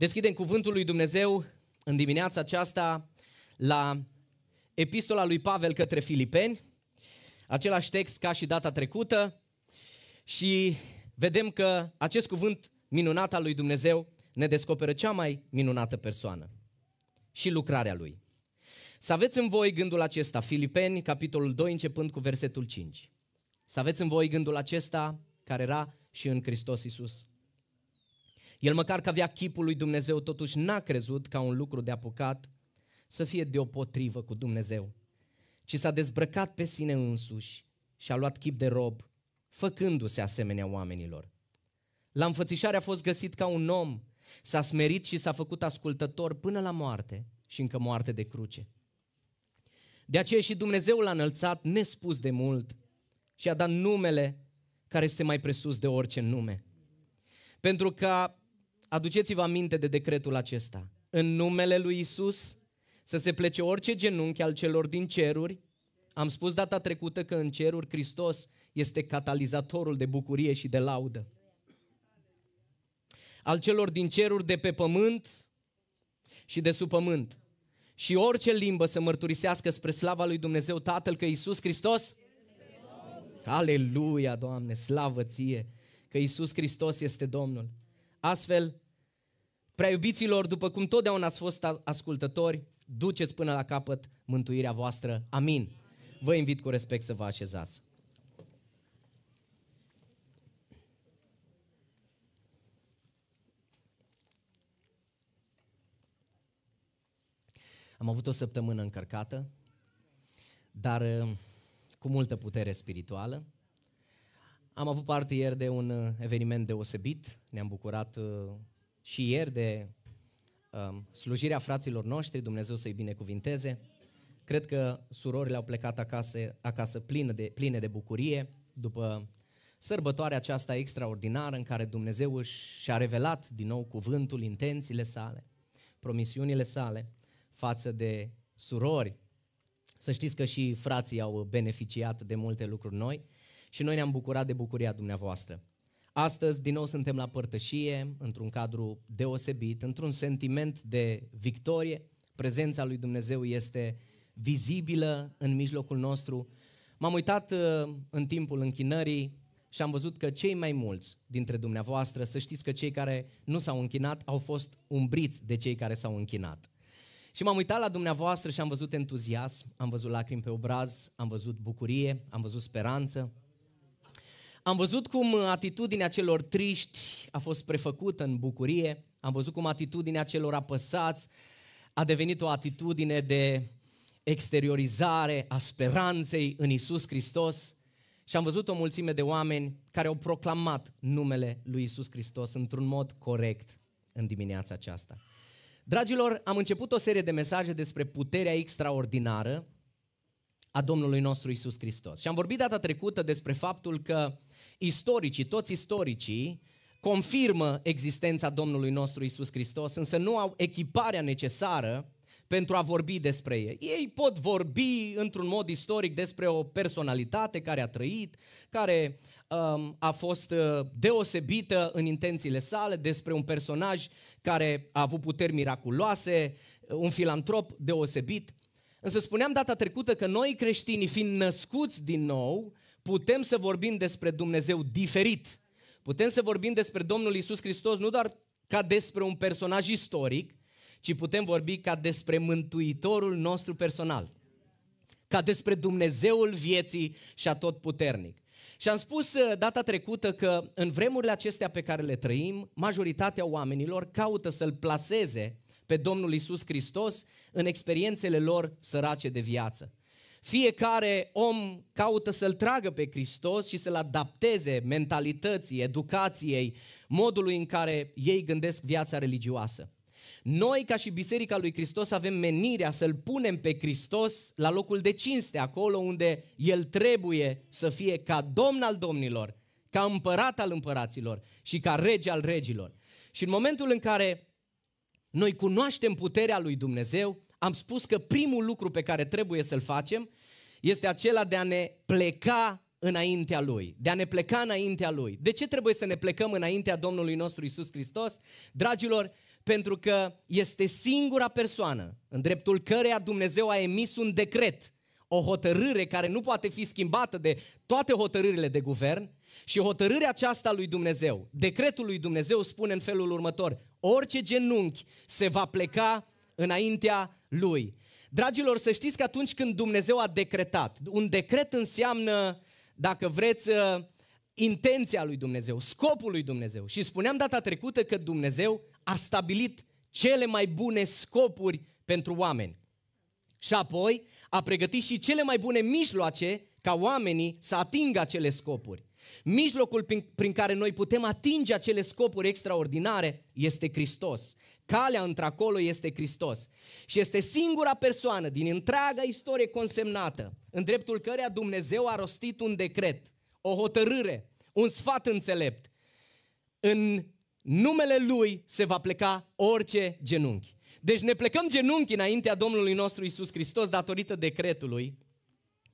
Deschidem cuvântul lui Dumnezeu în dimineața aceasta la epistola lui Pavel către Filipeni, același text ca și data trecută și vedem că acest cuvânt minunat al lui Dumnezeu ne descoperă cea mai minunată persoană și lucrarea lui. Să aveți în voi gândul acesta, Filipeni, capitolul 2, începând cu versetul 5. Să aveți în voi gândul acesta care era și în Hristos Iisus. El măcar că avea chipul lui Dumnezeu, totuși n-a crezut ca un lucru de apucat să fie deopotrivă cu Dumnezeu, ci s-a dezbrăcat pe sine însuși și a luat chip de rob, făcându-se asemenea oamenilor. La înfățișare a fost găsit ca un om, s-a smerit și s-a făcut ascultător până la moarte și încă moarte de cruce. De aceea și Dumnezeu l-a înălțat nespus de mult și a dat numele care este mai presus de orice nume. Pentru că Aduceți-vă aminte de decretul acesta. În numele lui Isus să se plece orice genunchi al celor din ceruri. Am spus data trecută că în ceruri Hristos este catalizatorul de bucurie și de laudă. Al celor din ceruri de pe pământ și de sub pământ. Și orice limbă să mărturisească spre slava lui Dumnezeu Tatăl că Isus Hristos Aleluia, Doamne, slavă ție că Isus Hristos este Domnul. Astfel, prea iubiților, după cum totdeauna ați fost ascultători, duceți până la capăt mântuirea voastră. Amin. Vă invit cu respect să vă așezați. Am avut o săptămână încărcată, dar eh, cu multă putere spirituală. Am avut parte ieri de un uh, eveniment deosebit, ne-am bucurat uh, și ieri de um, slujirea fraților noștri, Dumnezeu să-i binecuvinteze. Cred că surorile au plecat acasă, acasă pline, de, pline de bucurie după sărbătoarea aceasta extraordinară în care Dumnezeu și-a revelat din nou cuvântul, intențiile sale, promisiunile sale față de surori. Să știți că și frații au beneficiat de multe lucruri noi și noi ne-am bucurat de bucuria dumneavoastră. Astăzi, din nou, suntem la părtășie, într-un cadru deosebit, într-un sentiment de victorie. Prezența lui Dumnezeu este vizibilă în mijlocul nostru. M-am uitat uh, în timpul închinării și am văzut că cei mai mulți dintre dumneavoastră, să știți că cei care nu s-au închinat au fost umbriți de cei care s-au închinat. Și m-am uitat la dumneavoastră și am văzut entuziasm, am văzut lacrimi pe obraz, am văzut bucurie, am văzut speranță, am văzut cum atitudinea celor triști a fost prefăcută în bucurie, am văzut cum atitudinea celor apăsați a devenit o atitudine de exteriorizare a speranței în Isus Hristos și am văzut o mulțime de oameni care au proclamat numele lui Isus Hristos într-un mod corect în dimineața aceasta. Dragilor, am început o serie de mesaje despre puterea extraordinară a Domnului nostru Isus Hristos. Și am vorbit data trecută despre faptul că istoricii, toți istoricii, confirmă existența Domnului nostru Isus Hristos, însă nu au echiparea necesară pentru a vorbi despre ei. Ei pot vorbi într-un mod istoric despre o personalitate care a trăit, care um, a fost uh, deosebită în intențiile sale, despre un personaj care a avut puteri miraculoase, un filantrop deosebit, Însă spuneam data trecută că noi creștini, fiind născuți din nou, putem să vorbim despre Dumnezeu diferit. Putem să vorbim despre Domnul Isus Hristos nu doar ca despre un personaj istoric, ci putem vorbi ca despre Mântuitorul nostru personal. Ca despre Dumnezeul vieții și a tot puternic. Și am spus uh, data trecută că în vremurile acestea pe care le trăim, majoritatea oamenilor caută să-L placeze pe Domnul Isus Hristos în experiențele lor sărace de viață. Fiecare om caută să-l tragă pe Hristos și să-l adapteze mentalității, educației, modului în care ei gândesc viața religioasă. Noi, ca și Biserica lui Hristos, avem menirea să-L punem pe Hristos la locul de cinste, acolo unde El trebuie să fie ca Domn al Domnilor, ca Împărat al Împăraților și ca Rege al Regilor. Și în momentul în care noi cunoaștem puterea lui Dumnezeu, am spus că primul lucru pe care trebuie să-l facem este acela de a ne pleca înaintea Lui, de a ne pleca înaintea Lui. De ce trebuie să ne plecăm înaintea Domnului nostru Isus Hristos? Dragilor, pentru că este singura persoană în dreptul căreia Dumnezeu a emis un decret o hotărâre care nu poate fi schimbată de toate hotărârile de guvern și hotărârea aceasta lui Dumnezeu, decretul lui Dumnezeu spune în felul următor, orice genunchi se va pleca înaintea lui. Dragilor, să știți că atunci când Dumnezeu a decretat, un decret înseamnă, dacă vreți, uh, intenția lui Dumnezeu, scopul lui Dumnezeu. Și spuneam data trecută că Dumnezeu a stabilit cele mai bune scopuri pentru oameni. Și apoi a pregătit și cele mai bune mijloace ca oamenii să atingă acele scopuri. Mijlocul prin care noi putem atinge acele scopuri extraordinare este Hristos. Calea într-acolo este Hristos. Și este singura persoană din întreaga istorie consemnată, în dreptul căreia Dumnezeu a rostit un decret, o hotărâre, un sfat înțelept. În numele Lui se va pleca orice genunchi. Deci ne plecăm genunchi înaintea Domnului nostru Isus Hristos datorită decretului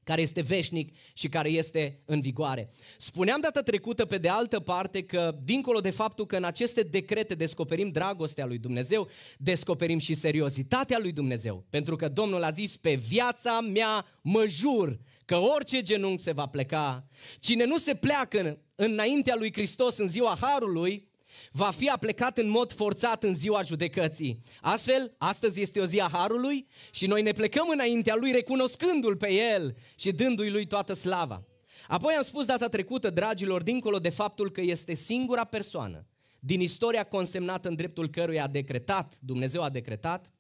care este veșnic și care este în vigoare. Spuneam data trecută, pe de altă parte, că dincolo de faptul că în aceste decrete descoperim dragostea lui Dumnezeu, descoperim și seriozitatea lui Dumnezeu. Pentru că Domnul a zis, pe viața mea mă jur că orice genunchi se va pleca. Cine nu se pleacă înaintea lui Hristos în ziua Harului, va fi aplecat în mod forțat în ziua judecății. Astfel, astăzi este o zi a Harului și noi ne plecăm înaintea Lui recunoscându-L pe El și dându-i Lui toată slava. Apoi am spus data trecută, dragilor, dincolo de faptul că este singura persoană din istoria consemnată în dreptul căruia a decretat, Dumnezeu a decretat,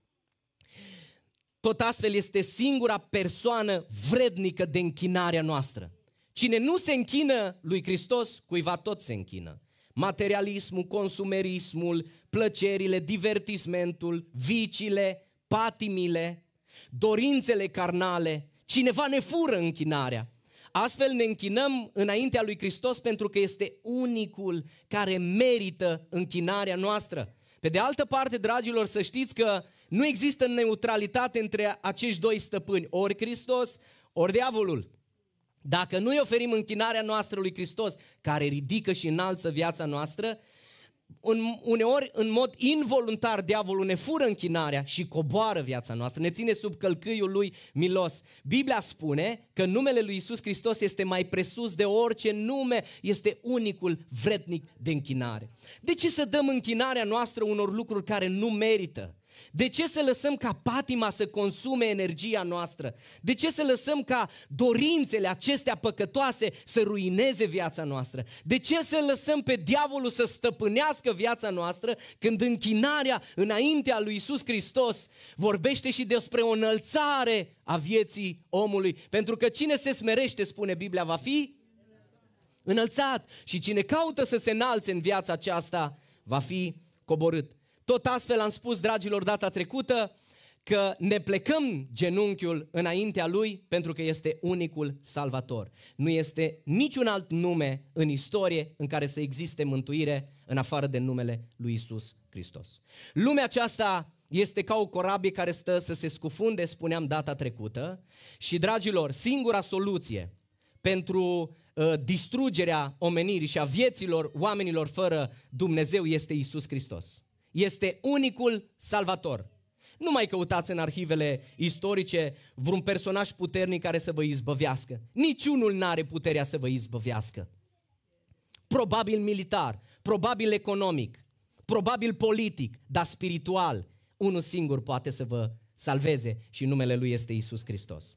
tot astfel este singura persoană vrednică de închinarea noastră. Cine nu se închină lui Hristos, cuiva tot se închină materialismul, consumerismul, plăcerile, divertismentul, vicile, patimile, dorințele carnale. Cineva ne fură închinarea. Astfel ne închinăm înaintea lui Hristos pentru că este unicul care merită închinarea noastră. Pe de altă parte, dragilor, să știți că nu există neutralitate între acești doi stăpâni, ori Hristos, ori diavolul. Dacă nu-i oferim închinarea noastră lui Hristos, care ridică și înalță viața noastră, uneori, în mod involuntar, diavolul ne fură închinarea și coboară viața noastră, ne ține sub călcâiul lui milos. Biblia spune că numele lui Isus Hristos este mai presus de orice nume, este unicul vretnic de închinare. De ce să dăm închinarea noastră unor lucruri care nu merită? De ce să lăsăm ca patima să consume energia noastră? De ce să lăsăm ca dorințele acestea păcătoase să ruineze viața noastră? De ce să lăsăm pe diavolul să stăpânească viața noastră când închinarea înaintea lui Isus Hristos vorbește și despre o înălțare a vieții omului? Pentru că cine se smerește, spune Biblia, va fi înălțat și cine caută să se înalțe în viața aceasta va fi coborât. Tot astfel am spus, dragilor, data trecută, că ne plecăm genunchiul înaintea lui pentru că este unicul salvator. Nu este niciun alt nume în istorie în care să existe mântuire în afară de numele lui Isus Hristos. Lumea aceasta este ca o corabie care stă să se scufunde, spuneam data trecută, și dragilor, singura soluție pentru uh, distrugerea omenirii și a vieților oamenilor fără Dumnezeu este Isus Hristos este unicul salvator. Nu mai căutați în arhivele istorice vreun personaj puternic care să vă izbăvească. Niciunul n-are puterea să vă izbăvească. Probabil militar, probabil economic, probabil politic, dar spiritual. Unul singur poate să vă salveze și numele lui este Isus Hristos.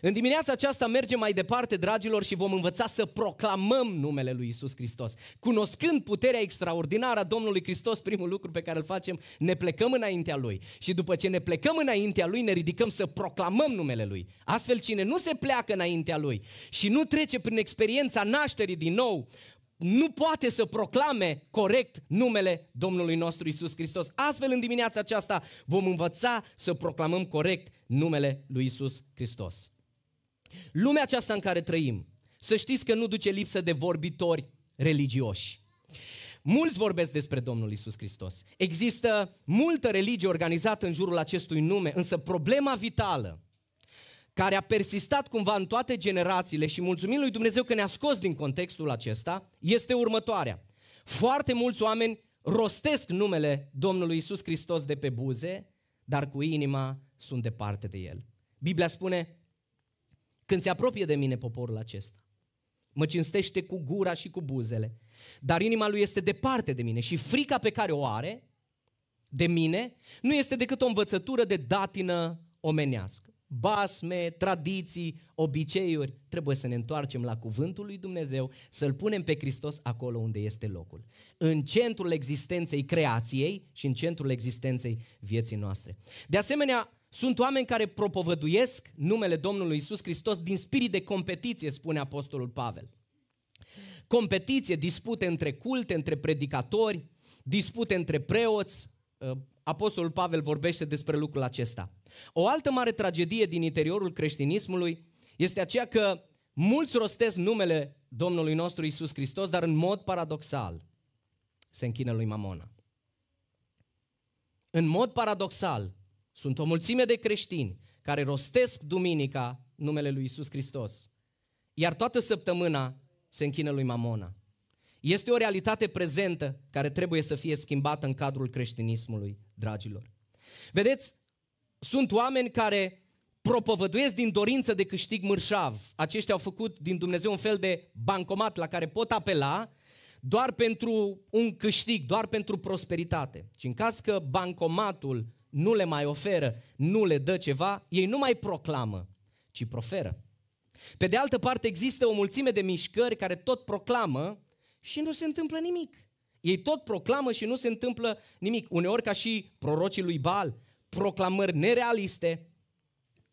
În dimineața aceasta mergem mai departe, dragilor, și vom învăța să proclamăm numele lui Isus Hristos. Cunoscând puterea extraordinară a Domnului Hristos, primul lucru pe care îl facem, ne plecăm înaintea Lui. Și după ce ne plecăm înaintea Lui, ne ridicăm să proclamăm numele Lui. Astfel, cine nu se pleacă înaintea Lui și nu trece prin experiența nașterii din nou, nu poate să proclame corect numele Domnului nostru Isus Hristos. Astfel, în dimineața aceasta vom învăța să proclamăm corect numele lui Isus Hristos. Lumea aceasta în care trăim, să știți că nu duce lipsă de vorbitori religioși. Mulți vorbesc despre Domnul Isus Hristos. Există multă religie organizată în jurul acestui nume, însă problema vitală care a persistat cumva în toate generațiile și mulțumim lui Dumnezeu că ne-a scos din contextul acesta, este următoarea. Foarte mulți oameni rostesc numele Domnului Isus Hristos de pe buze, dar cu inima sunt departe de el. Biblia spune, când se apropie de mine poporul acesta, mă cinstește cu gura și cu buzele, dar inima lui este departe de mine și frica pe care o are de mine nu este decât o învățătură de datină omenească basme, tradiții, obiceiuri. Trebuie să ne întoarcem la cuvântul lui Dumnezeu, să-L punem pe Hristos acolo unde este locul. În centrul existenței creației și în centrul existenței vieții noastre. De asemenea, sunt oameni care propovăduiesc numele Domnului Isus Hristos din spirit de competiție, spune Apostolul Pavel. Competiție, dispute între culte, între predicatori, dispute între preoți. Ă, Apostolul Pavel vorbește despre lucrul acesta. O altă mare tragedie din interiorul creștinismului este aceea că mulți rostesc numele Domnului nostru Isus Hristos, dar în mod paradoxal se închină lui Mamona. În mod paradoxal, sunt o mulțime de creștini care rostesc duminica numele lui Isus Hristos, iar toată săptămâna se închină lui Mamona. Este o realitate prezentă care trebuie să fie schimbată în cadrul creștinismului, dragilor. Vedeți, sunt oameni care propovăduiesc din dorință de câștig mârșav. Aceștia au făcut din Dumnezeu un fel de bancomat la care pot apela doar pentru un câștig, doar pentru prosperitate. Și în caz că bancomatul nu le mai oferă, nu le dă ceva, ei nu mai proclamă, ci proferă. Pe de altă parte, există o mulțime de mișcări care tot proclamă și nu se întâmplă nimic. Ei tot proclamă și nu se întâmplă nimic. Uneori ca și prorocii lui Bal proclamări nerealiste,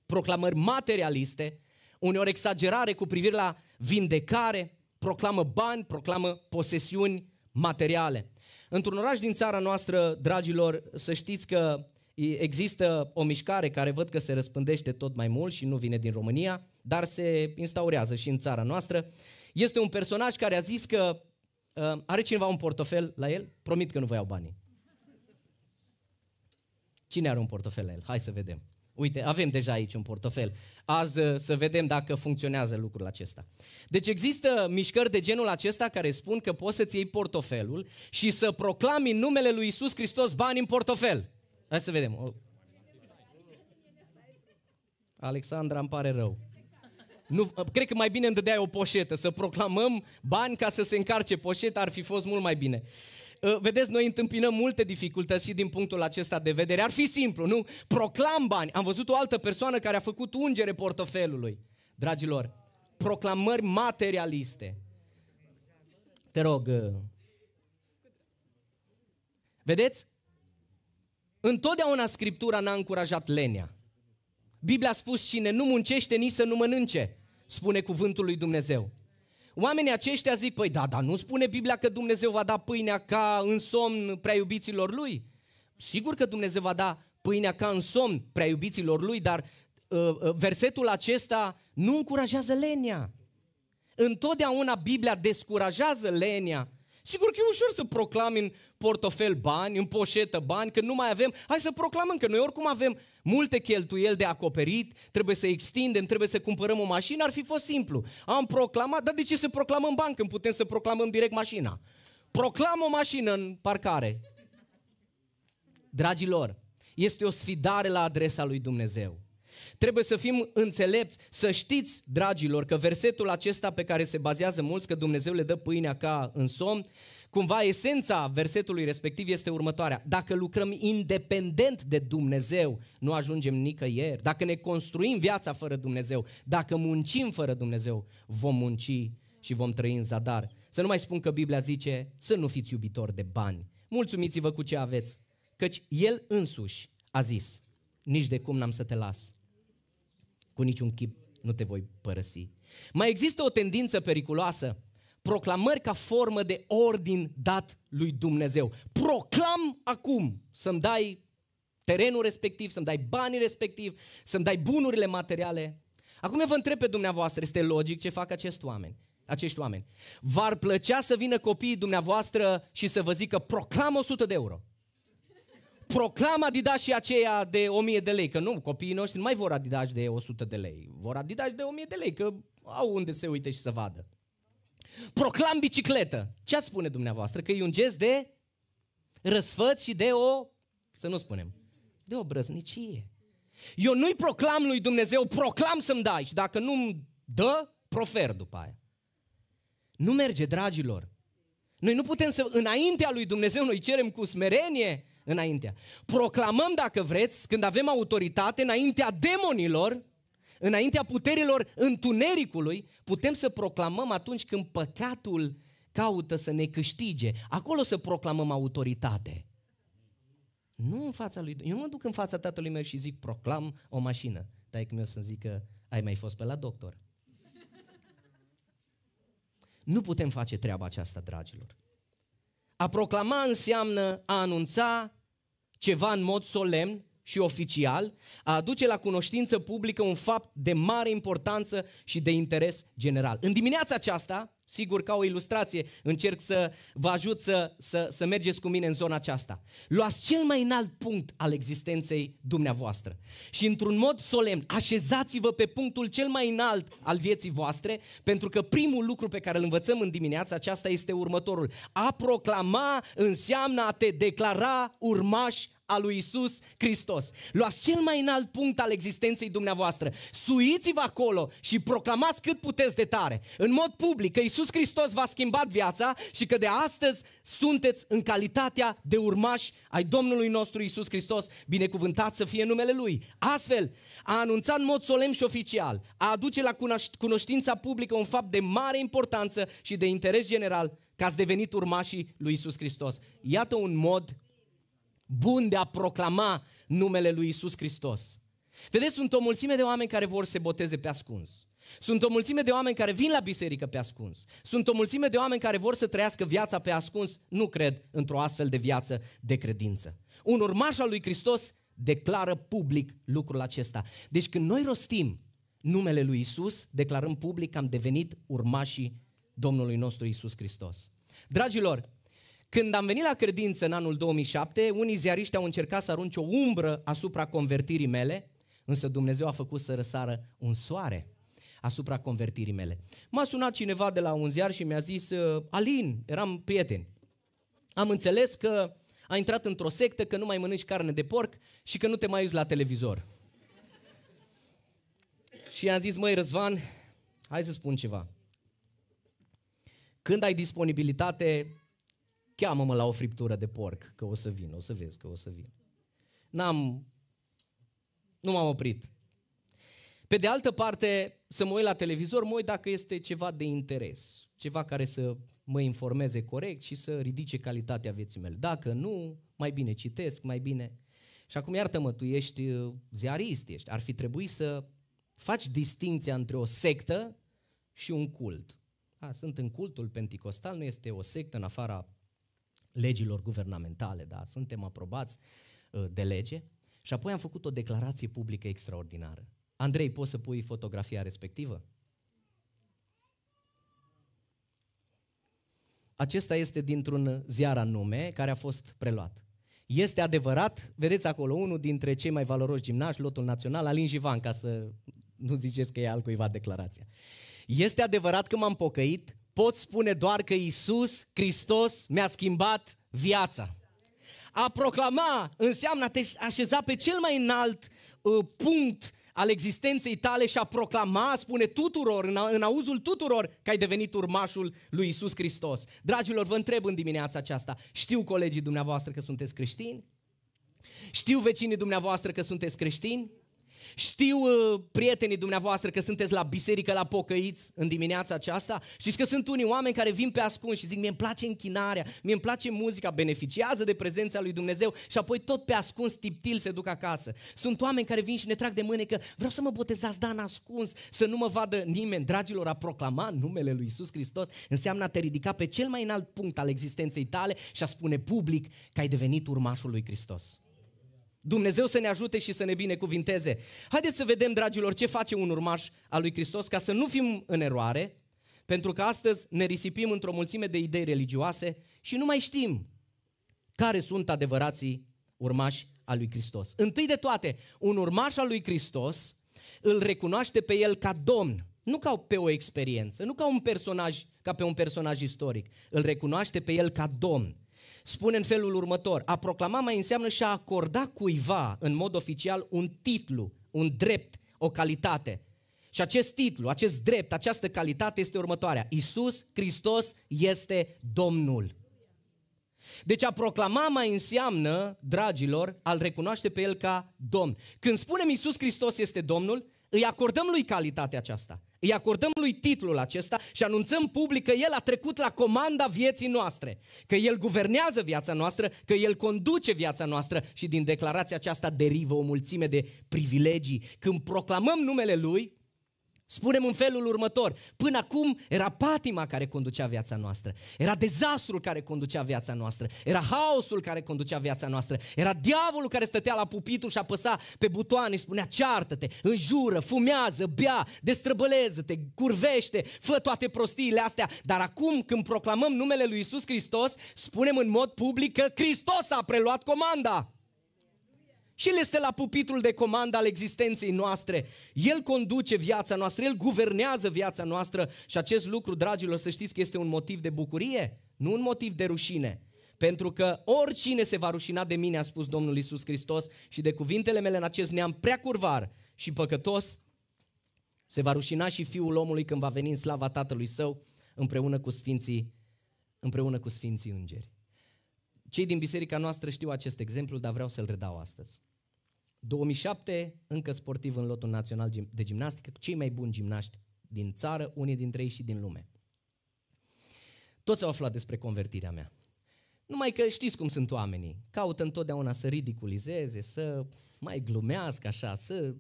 proclamări materialiste, uneori exagerare cu privire la vindecare, proclamă bani, proclamă posesiuni materiale. Într-un oraș din țara noastră, dragilor, să știți că există o mișcare care văd că se răspândește tot mai mult și nu vine din România, dar se instaurează și în țara noastră. Este un personaj care a zis că uh, are cineva un portofel la el? Promit că nu vă iau banii. Cine are un portofel la el? Hai să vedem. Uite, avem deja aici un portofel. Azi uh, să vedem dacă funcționează lucrul acesta. Deci există mișcări de genul acesta care spun că poți să-ți iei portofelul și să proclami numele lui Isus Hristos bani în portofel. Hai să vedem. Alexandra, îmi pare rău. Nu, uh, cred că mai bine îmi dădeai o poșetă, să proclamăm bani ca să se încarce poșeta, ar fi fost mult mai bine. Uh, Ă, vedeți, noi întâmpinăm multe dificultăți și din punctul acesta de vedere. Ar fi simplu, nu? Proclam bani. Am văzut o altă persoană care a făcut ungere portofelului. Dragilor, proclamări materialiste. Te rog. Ă, vedeți? Întotdeauna Scriptura n-a încurajat lenea. Biblia a spus cine nu muncește nici să nu mănânce, spune cuvântul lui Dumnezeu. Oamenii aceștia zic, păi da, dar nu spune Biblia că Dumnezeu va da pâinea ca în somn prea iubiților lui? Sigur că Dumnezeu va da pâinea ca în somn prea iubiților lui, dar uh, uh, versetul acesta nu încurajează lenia. Întotdeauna Biblia descurajează lenia Sigur că e ușor să proclam în portofel bani, în poșetă bani, că nu mai avem. Hai să proclamăm că noi oricum avem multe cheltuieli de acoperit, trebuie să extindem, trebuie să cumpărăm o mașină, ar fi fost simplu. Am proclamat, dar de ce să proclamăm bani când putem să proclamăm direct mașina? Proclam o mașină în parcare. Dragilor, este o sfidare la adresa lui Dumnezeu. Trebuie să fim înțelepți, să știți, dragilor, că versetul acesta pe care se bazează mulți, că Dumnezeu le dă pâinea ca în somn, cumva esența versetului respectiv este următoarea. Dacă lucrăm independent de Dumnezeu, nu ajungem nicăieri. Dacă ne construim viața fără Dumnezeu, dacă muncim fără Dumnezeu, vom munci și vom trăi în zadar. Să nu mai spun că Biblia zice să nu fiți iubitori de bani. Mulțumiți-vă cu ce aveți, căci El însuși a zis, nici de cum n-am să te las. Cu niciun chip nu te voi părăsi. Mai există o tendință periculoasă. Proclamări ca formă de ordin dat lui Dumnezeu. Proclam acum să-mi dai terenul respectiv, să-mi dai banii respectiv, să-mi dai bunurile materiale. Acum eu vă întreb pe dumneavoastră, este logic ce fac acest oameni? acești oameni. V-ar plăcea să vină copiii dumneavoastră și să vă zică proclam 100 de euro. Proclama Adidas și aceea de 1000 de lei, că nu, copiii noștri nu mai vor Adidas de 100 de lei, vor Adidas de 1000 de lei, că au unde se uite și să vadă. Proclam bicicletă. Ce ați spune dumneavoastră? Că e un gest de răsfăț și de o, să nu spunem, de o brăznicie. Eu nu-i proclam lui Dumnezeu, proclam să-mi dai și dacă nu-mi dă, profer după aia. Nu merge, dragilor. Noi nu putem să, înaintea lui Dumnezeu, noi cerem cu smerenie, înaintea. Proclamăm, dacă vreți, când avem autoritate, înaintea demonilor, înaintea puterilor întunericului, putem să proclamăm atunci când păcatul caută să ne câștige. Acolo să proclamăm autoritate. Nu în fața lui Eu nu mă duc în fața tatălui meu și zic proclam o mașină. Dar mi-o să-mi zică ai mai fost pe la doctor. Nu putem face treaba aceasta, dragilor. A proclama înseamnă a anunța ceva în mod solemn, și oficial, a aduce la cunoștință publică un fapt de mare importanță și de interes general. În dimineața aceasta, sigur ca o ilustrație, încerc să vă ajut să, să, să mergeți cu mine în zona aceasta. Luați cel mai înalt punct al existenței dumneavoastră și într-un mod solemn așezați-vă pe punctul cel mai înalt al vieții voastre, pentru că primul lucru pe care îl învățăm în dimineața aceasta este următorul. A proclama înseamnă a te declara urmaș a lui Isus Hristos. Luați cel mai înalt punct al existenței dumneavoastră. Suiți-vă acolo și proclamați cât puteți de tare, în mod public, că Isus Hristos v-a schimbat viața și că de astăzi sunteți în calitatea de urmași ai Domnului nostru Isus Hristos, binecuvântat să fie numele Lui. Astfel, a anunțat în mod solemn și oficial, a aduce la cunoștința publică un fapt de mare importanță și de interes general că ați devenit urmașii lui Isus Hristos. Iată un mod bun de a proclama numele lui Isus Hristos. Vedeți, sunt o mulțime de oameni care vor să se boteze pe ascuns. Sunt o mulțime de oameni care vin la biserică pe ascuns. Sunt o mulțime de oameni care vor să trăiască viața pe ascuns. Nu cred într-o astfel de viață de credință. Un urmaș al lui Hristos declară public lucrul acesta. Deci când noi rostim numele lui Isus, declarăm public că am devenit urmașii Domnului nostru Isus Hristos. Dragilor, când am venit la credință în anul 2007, unii ziariști au încercat să arunce o umbră asupra convertirii mele, însă Dumnezeu a făcut să răsară un soare asupra convertirii mele. M-a sunat cineva de la un ziar și mi-a zis, uh, Alin, eram prieten. am înțeles că ai intrat într-o sectă, că nu mai mănânci carne de porc și că nu te mai uiți la televizor. și i-am zis, măi Răzvan, hai să spun ceva. Când ai disponibilitate, cheamă-mă la o friptură de porc, că o să vin, o să vezi că o să vin. N-am, nu m-am oprit. Pe de altă parte, să mă uit la televizor, mă uit dacă este ceva de interes, ceva care să mă informeze corect și să ridice calitatea vieții mele. Dacă nu, mai bine citesc, mai bine... Și acum iartă-mă, tu ești uh, ziarist, ești. ar fi trebuit să faci distinția între o sectă și un cult. A, sunt în cultul penticostal, nu este o sectă în afara legilor guvernamentale, da? suntem aprobați uh, de lege. Și apoi am făcut o declarație publică extraordinară. Andrei, poți să pui fotografia respectivă? Acesta este dintr-un ziar anume care a fost preluat. Este adevărat, vedeți acolo, unul dintre cei mai valoroși gimnași, lotul național, Alin Jivan, ca să nu ziceți că e altcuiva declarația. Este adevărat că m-am pocăit, pot spune doar că Isus Hristos mi-a schimbat viața. A proclama înseamnă a te așeza pe cel mai înalt uh, punct al existenței tale și a proclama, spune tuturor, în, în auzul tuturor, că ai devenit urmașul lui Isus Hristos. Dragilor, vă întreb în dimineața aceasta, știu colegii dumneavoastră că sunteți creștini? Știu vecinii dumneavoastră că sunteți creștini? Știu uh, prietenii dumneavoastră că sunteți la biserică la pocăiți în dimineața aceasta. Știți că sunt unii oameni care vin pe ascuns și zic mie îmi place închinarea, mie îmi place muzica, beneficiază de prezența lui Dumnezeu și apoi tot pe ascuns tiptil se duc acasă. Sunt oameni care vin și ne trag de mâine că vreau să mă botezați, da, în ascuns, să nu mă vadă nimeni. Dragilor, a proclama numele lui Isus Hristos înseamnă a te ridica pe cel mai înalt punct al existenței tale și a spune public că ai devenit urmașul lui Hristos. Dumnezeu să ne ajute și să ne binecuvinteze. Haideți să vedem, dragilor, ce face un urmaș al lui Hristos ca să nu fim în eroare, pentru că astăzi ne risipim într-o mulțime de idei religioase și nu mai știm care sunt adevărații urmași al lui Hristos. Întâi de toate, un urmaș al lui Hristos îl recunoaște pe el ca domn, nu ca pe o experiență, nu ca un personaj, ca pe un personaj istoric. Îl recunoaște pe el ca domn spune în felul următor. A proclama mai înseamnă și a acorda cuiva în mod oficial un titlu, un drept, o calitate. Și acest titlu, acest drept, această calitate este următoarea. Isus Hristos este Domnul. Deci a proclama mai înseamnă, dragilor, al recunoaște pe El ca Domn. Când spunem Isus Hristos este Domnul, îi acordăm lui calitatea aceasta. Îi acordăm lui titlul acesta și anunțăm public că El a trecut la comanda vieții noastre, că El guvernează viața noastră, că El conduce viața noastră și din declarația aceasta derivă o mulțime de privilegii. Când proclamăm numele Lui, Spunem în felul următor, până acum era patima care conducea viața noastră, era dezastrul care conducea viața noastră, era haosul care conducea viața noastră, era diavolul care stătea la pupitru și apăsa pe butoane și spunea ceartă-te, înjură, fumează, bea, destrăbăleză te curvește, fă toate prostiile astea. Dar acum când proclamăm numele lui Isus Hristos, spunem în mod public că Hristos a preluat comanda. Și El este la pupitrul de comandă al existenței noastre. El conduce viața noastră, El guvernează viața noastră și acest lucru, dragilor, să știți că este un motiv de bucurie, nu un motiv de rușine. Pentru că oricine se va rușina de mine, a spus Domnul Isus Hristos, și de cuvintele mele în acest neam prea curvar și păcătos, se va rușina și Fiul omului când va veni în slava Tatălui Său împreună cu Sfinții, împreună cu Sfinții Îngeri. Cei din biserica noastră știu acest exemplu, dar vreau să-l redau astăzi. 2007, încă sportiv în lotul național de gimnastică, cei mai buni gimnaști din țară, unii dintre ei și din lume. Toți au aflat despre convertirea mea. Numai că știți cum sunt oamenii. Caută întotdeauna să ridiculizeze, să mai glumească așa, să...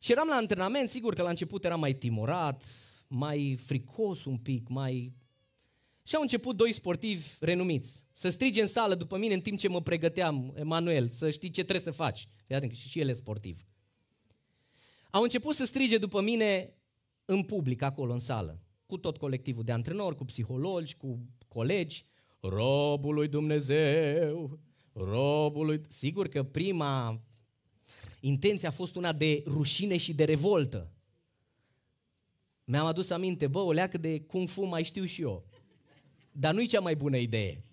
Și eram la antrenament, sigur că la început eram mai timorat, mai fricos un pic, mai și au început doi sportivi renumiți să strige în sală după mine în timp ce mă pregăteam, Emanuel, să știi ce trebuie să faci. Iată că și, ele el e sportiv. Au început să strige după mine în public, acolo, în sală, cu tot colectivul de antrenori, cu psihologi, cu colegi. Robul lui Dumnezeu, robul lui... Sigur că prima intenție a fost una de rușine și de revoltă. Mi-am adus aminte, bă, o leacă de kung fu mai știu și eu. Dar nu-i cea mai bună idee.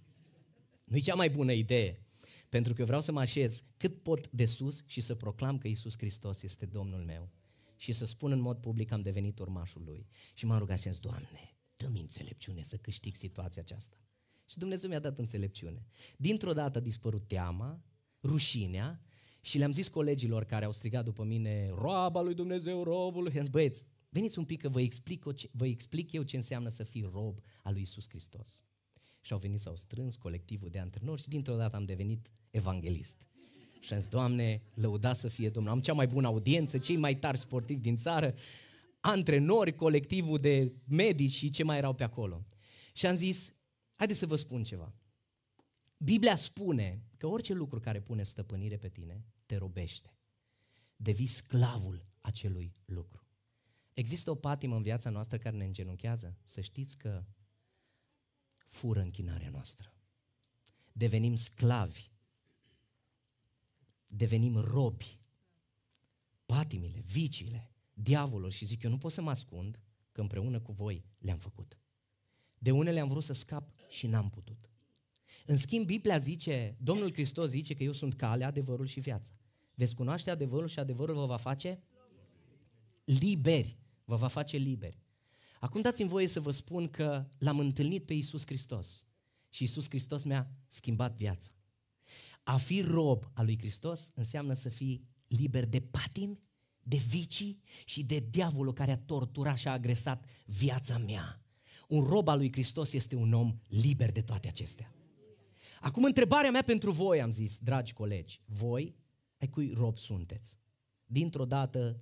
Nu-i cea mai bună idee. Pentru că eu vreau să mă așez cât pot de sus și să proclam că Isus Hristos este Domnul meu. Și să spun în mod public că am devenit urmașul Lui. Și m-am rugat și am zis, Doamne, dă-mi înțelepciune să câștig situația aceasta. Și Dumnezeu mi-a dat înțelepciune. Dintr-o dată a dispărut teama, rușinea și le-am zis colegilor care au strigat după mine, roaba lui Dumnezeu, robul, și am zis, băieți, Veniți un pic că vă explic, vă explic eu ce înseamnă să fii rob al lui Isus Hristos. Și au venit, s-au strâns colectivul de antrenori și dintr-o dată am devenit evanghelist. Și am zis, Doamne, lăuda să fie Domnul. Am cea mai bună audiență, cei mai tari sportivi din țară, antrenori, colectivul de medici și ce mai erau pe acolo. Și am zis, haideți să vă spun ceva. Biblia spune că orice lucru care pune stăpânire pe tine, te robește. Devii sclavul acelui lucru. Există o patimă în viața noastră care ne îngenunchează. Să știți că fură închinarea noastră. Devenim sclavi. Devenim robi. Patimile, viciile, diavolul și zic eu nu pot să mă ascund că împreună cu voi le-am făcut. De unele am vrut să scap și n-am putut. În schimb, Biblia zice, Domnul Hristos zice că eu sunt calea, adevărul și viața. Veți cunoaște adevărul și adevărul vă va face liberi vă va face liberi. Acum dați-mi voie să vă spun că l-am întâlnit pe Iisus Hristos și Iisus Hristos mi-a schimbat viața. A fi rob al lui Hristos înseamnă să fii liber de patimi, de vicii și de diavolul care a torturat și a agresat viața mea. Un rob al lui Hristos este un om liber de toate acestea. Acum întrebarea mea pentru voi, am zis, dragi colegi, voi ai cui rob sunteți? Dintr-o dată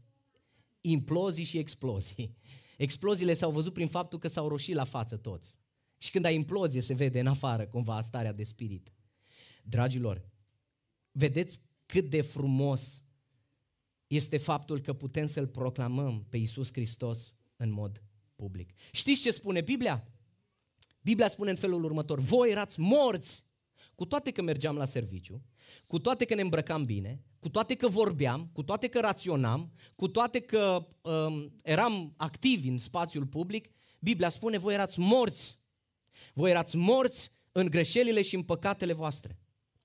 implozii și explozii. Exploziile s-au văzut prin faptul că s-au roșit la față toți. Și când ai implozie se vede în afară cumva starea de spirit. Dragilor, vedeți cât de frumos este faptul că putem să-L proclamăm pe Iisus Hristos în mod public. Știți ce spune Biblia? Biblia spune în felul următor, voi erați morți, cu toate că mergeam la serviciu, cu toate că ne îmbrăcam bine, cu toate că vorbeam, cu toate că raționam, cu toate că um, eram activ în spațiul public, Biblia spune, voi erați morți. Voi erați morți în greșelile și în păcatele voastre.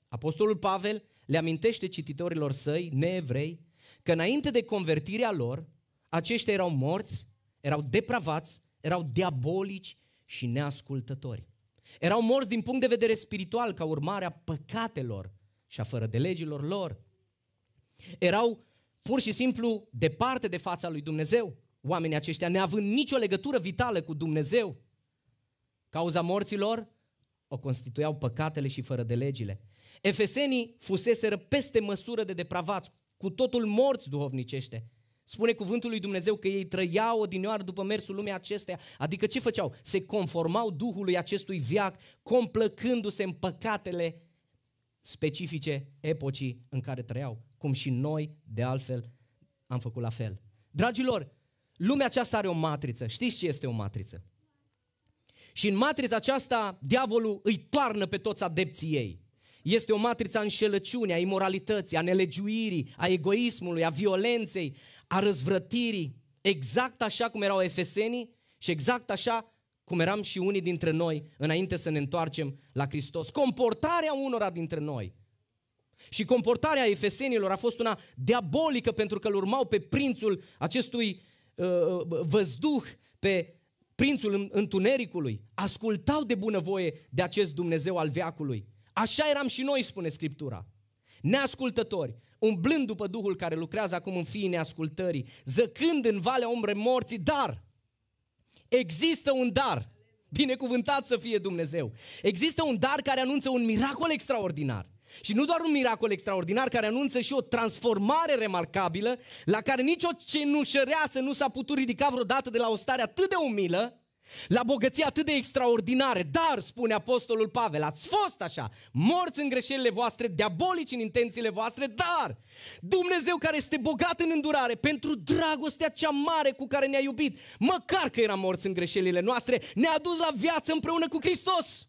Apostolul Pavel le amintește cititorilor săi, neevrei, că înainte de convertirea lor, aceștia erau morți, erau depravați, erau diabolici și neascultători. Erau morți din punct de vedere spiritual ca urmare a păcatelor și a fără de legilor lor. Erau pur și simplu departe de fața lui Dumnezeu, oamenii aceștia, neavând nicio legătură vitală cu Dumnezeu. Cauza morților o constituiau păcatele și fără de legile. Efesenii fuseseră peste măsură de depravați, cu totul morți duhovnicește. Spune cuvântul lui Dumnezeu că ei trăiau odinioară după mersul lumii acesteia. Adică ce făceau? Se conformau Duhului acestui viac, complăcându-se în păcatele specifice epocii în care trăiau, cum și noi, de altfel, am făcut la fel. Dragilor, lumea aceasta are o matriță. Știți ce este o matriță? Și în matrița aceasta, diavolul îi toarnă pe toți adepții ei. Este o matriță a înșelăciunii, a imoralității, a nelegiuirii, a egoismului, a violenței, a răzvrătirii. Exact așa cum erau efesenii și exact așa cum eram și unii dintre noi înainte să ne întoarcem la Hristos. Comportarea unora dintre noi și comportarea efesenilor a fost una diabolică pentru că îl urmau pe prințul acestui uh, uh văzduh, pe prințul întunericului. Ascultau de bunăvoie de acest Dumnezeu al veacului. Așa eram și noi, spune Scriptura. Neascultători, umblând după Duhul care lucrează acum în fiii neascultării, zăcând în valea umbre morții, dar Există un dar. Binecuvântat să fie Dumnezeu. Există un dar care anunță un miracol extraordinar. Și nu doar un miracol extraordinar care anunță și o transformare remarcabilă la care nicio cenușăreasă nu s-a putut ridica vreodată de la o stare atât de umilă la bogății atât de extraordinare, dar, spune Apostolul Pavel, ați fost așa, morți în greșelile voastre, diabolici în intențiile voastre, dar Dumnezeu care este bogat în îndurare pentru dragostea cea mare cu care ne-a iubit, măcar că era morți în greșelile noastre, ne-a dus la viață împreună cu Hristos.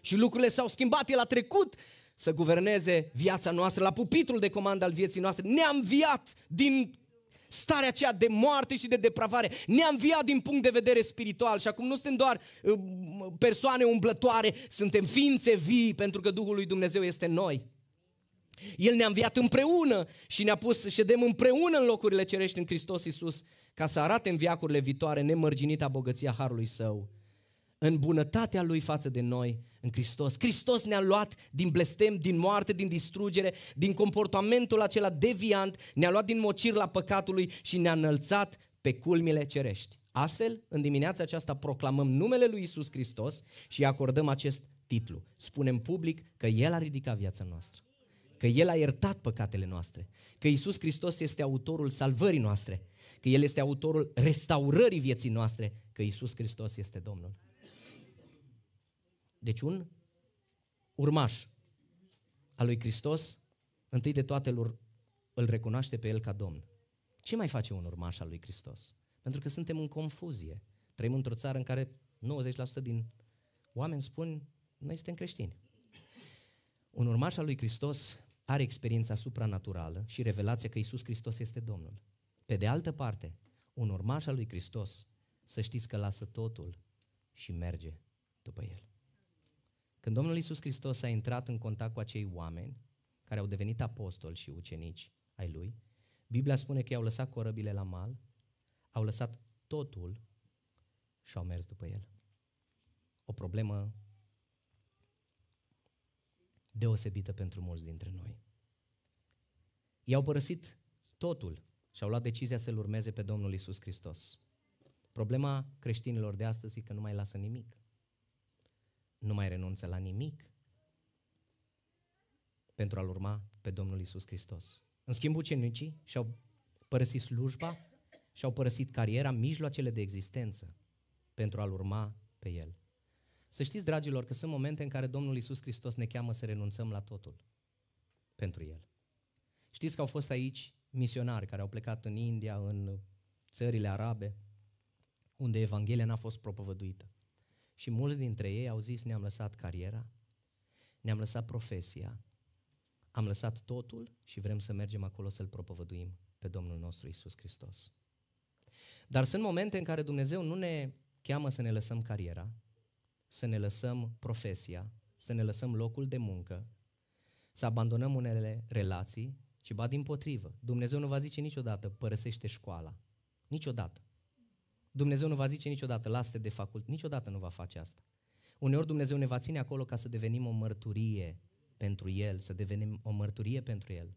Și lucrurile s-au schimbat, El a trecut să guverneze viața noastră la pupitrul de comandă al vieții noastre, ne-a înviat din starea aceea de moarte și de depravare. Ne-a înviat din punct de vedere spiritual și acum nu suntem doar uh, persoane umblătoare, suntem ființe vii pentru că Duhul lui Dumnezeu este în noi. El ne-a înviat împreună și ne-a pus să ședem împreună în locurile cerești în Hristos Iisus ca să arate în viacurile viitoare nemărginita bogăția Harului Său în bunătatea Lui față de noi în Hristos. Hristos ne-a luat din blestem, din moarte, din distrugere, din comportamentul acela deviant, ne-a luat din mocir la păcatului și ne-a înălțat pe culmile cerești. Astfel, în dimineața aceasta proclamăm numele lui Isus Hristos și acordăm acest titlu. Spunem public că El a ridicat viața noastră, că El a iertat păcatele noastre, că Isus Hristos este autorul salvării noastre, că El este autorul restaurării vieții noastre, că Isus Hristos este Domnul. Deci un urmaș al lui Hristos, întâi de toate îl recunoaște pe el ca Domn. Ce mai face un urmaș al lui Hristos? Pentru că suntem în confuzie. Trăim într-o țară în care 90% din oameni spun noi suntem creștini. Un urmaș al lui Hristos are experiența supranaturală și revelația că Isus Hristos este Domnul. Pe de altă parte, un urmaș al lui Hristos, să știți că lasă totul și merge după el. Când Domnul Isus Hristos a intrat în contact cu acei oameni care au devenit apostoli și ucenici ai lui, Biblia spune că i-au lăsat corăbile la mal, au lăsat totul și au mers după el. O problemă deosebită pentru mulți dintre noi. I-au părăsit totul și au luat decizia să-L urmeze pe Domnul Isus Hristos. Problema creștinilor de astăzi e că nu mai lasă nimic nu mai renunță la nimic pentru a-L urma pe Domnul Isus Hristos. În schimb, ucenicii și-au părăsit slujba, și-au părăsit cariera, mijloacele de existență pentru a-L urma pe El. Să știți, dragilor, că sunt momente în care Domnul Isus Hristos ne cheamă să renunțăm la totul pentru El. Știți că au fost aici misionari care au plecat în India, în țările arabe, unde Evanghelia n-a fost propovăduită. Și mulți dintre ei au zis, ne-am lăsat cariera, ne-am lăsat profesia, am lăsat totul și vrem să mergem acolo să-L propovăduim pe Domnul nostru Isus Hristos. Dar sunt momente în care Dumnezeu nu ne cheamă să ne lăsăm cariera, să ne lăsăm profesia, să ne lăsăm locul de muncă, să abandonăm unele relații, ci ba din potrivă. Dumnezeu nu va zice niciodată, părăsește școala. Niciodată. Dumnezeu nu va zice niciodată, lasă de facult, niciodată nu va face asta. Uneori Dumnezeu ne va ține acolo ca să devenim o mărturie pentru El, să devenim o mărturie pentru El.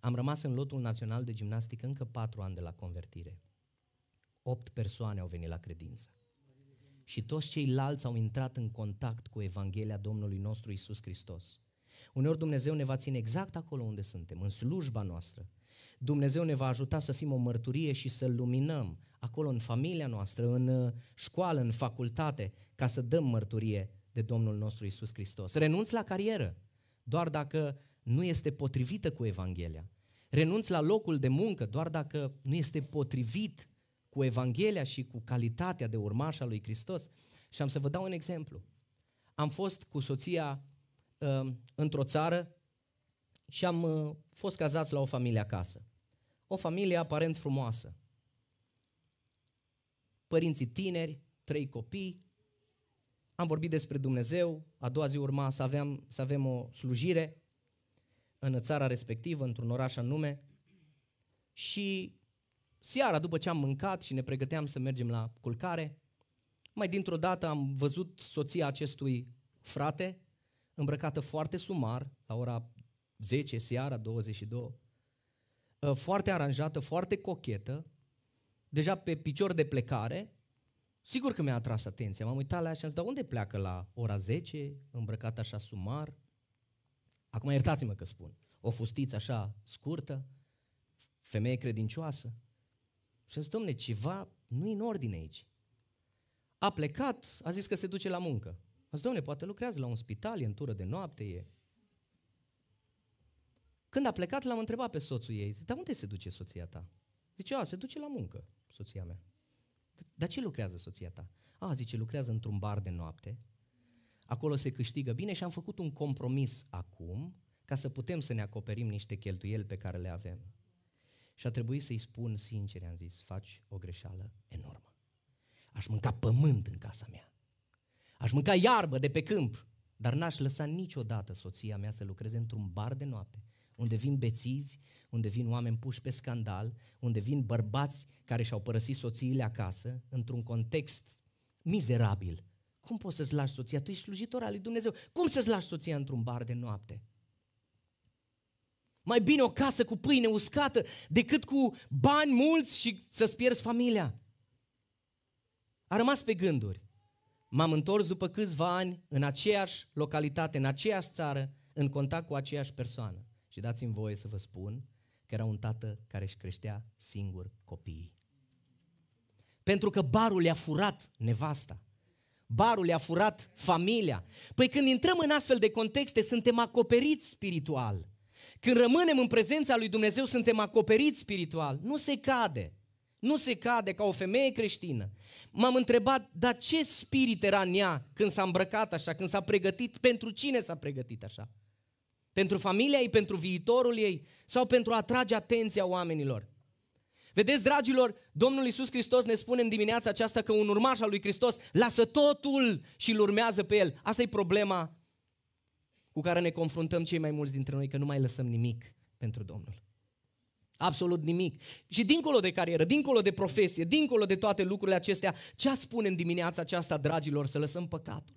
Am rămas în lotul național de gimnastică încă patru ani de la convertire. Opt persoane au venit la credință. Și toți ceilalți au intrat în contact cu Evanghelia Domnului nostru Isus Hristos. Uneori Dumnezeu ne va ține exact acolo unde suntem, în slujba noastră. Dumnezeu ne va ajuta să fim o mărturie și să luminăm acolo în familia noastră, în uh, școală, în facultate, ca să dăm mărturie de Domnul nostru Isus Hristos. Renunți la carieră, doar dacă nu este potrivită cu Evanghelia. Renunți la locul de muncă, doar dacă nu este potrivit cu Evanghelia și cu calitatea de urmașa lui Hristos. Și am să vă dau un exemplu. Am fost cu soția uh, într-o țară și am uh, fost cazați la o familie acasă. O familie aparent frumoasă. Părinții tineri, trei copii, am vorbit despre Dumnezeu, a doua zi urma să, aveam, să avem o slujire în țara respectivă, într-un oraș anume. Și seara, după ce am mâncat și ne pregăteam să mergem la culcare, mai dintr-o dată am văzut soția acestui frate îmbrăcată foarte sumar, la ora 10 seara, 22, uh, foarte aranjată, foarte cochetă, deja pe picior de plecare, sigur că mi-a atras atenția. M-am uitat la ea și am zis, dar unde pleacă la ora 10, îmbrăcat așa sumar? Acum iertați-mă că spun, o fustiță așa scurtă, femeie credincioasă. Și am zis, domne, ceva nu e în ordine aici. A plecat, a zis că se duce la muncă. Zic, domnule, poate lucrează la un spital, e în tură de noapte, e... Când a plecat, l-am întrebat pe soțul ei, zic, dar unde se duce soția ta? Zice, a, se duce la muncă, soția mea. Dar ce lucrează soția ta? A, zice, lucrează într-un bar de noapte, acolo se câștigă bine și am făcut un compromis acum ca să putem să ne acoperim niște cheltuieli pe care le avem. Și a trebuit să-i spun sincer, am zis, faci o greșeală enormă. Aș mânca pământ în casa mea. Aș mânca iarbă de pe câmp, dar n-aș lăsa niciodată soția mea să lucreze într-un bar de noapte, unde vin bețivi, unde vin oameni puși pe scandal, unde vin bărbați care și-au părăsit soțiile acasă, într-un context mizerabil. Cum poți să-ți lași soția? Tu ești slujitor al lui Dumnezeu. Cum să-ți lași soția într-un bar de noapte? Mai bine o casă cu pâine uscată decât cu bani mulți și să-ți pierzi familia. A rămas pe gânduri. M-am întors după câțiva ani în aceeași localitate, în aceeași țară, în contact cu aceeași persoană. Și dați-mi voie să vă spun că era un tată care își creștea singur copiii. Pentru că barul i-a furat nevasta. Barul i-a furat familia. Păi când intrăm în astfel de contexte, suntem acoperiți spiritual. Când rămânem în prezența lui Dumnezeu, suntem acoperiți spiritual. Nu se cade. Nu se cade ca o femeie creștină. M-am întrebat, dar ce spirit era în ea când s-a îmbrăcat așa, când s-a pregătit, pentru cine s-a pregătit așa? Pentru familia ei, pentru viitorul ei sau pentru a atrage atenția oamenilor? Vedeți, dragilor, Domnul Iisus Hristos ne spune în dimineața aceasta că un urmaș al lui Hristos lasă totul și îl urmează pe el. Asta e problema cu care ne confruntăm cei mai mulți dintre noi, că nu mai lăsăm nimic pentru Domnul. Absolut nimic. Și dincolo de carieră, dincolo de profesie, dincolo de toate lucrurile acestea, ce spune în dimineața aceasta, dragilor, să lăsăm păcatul?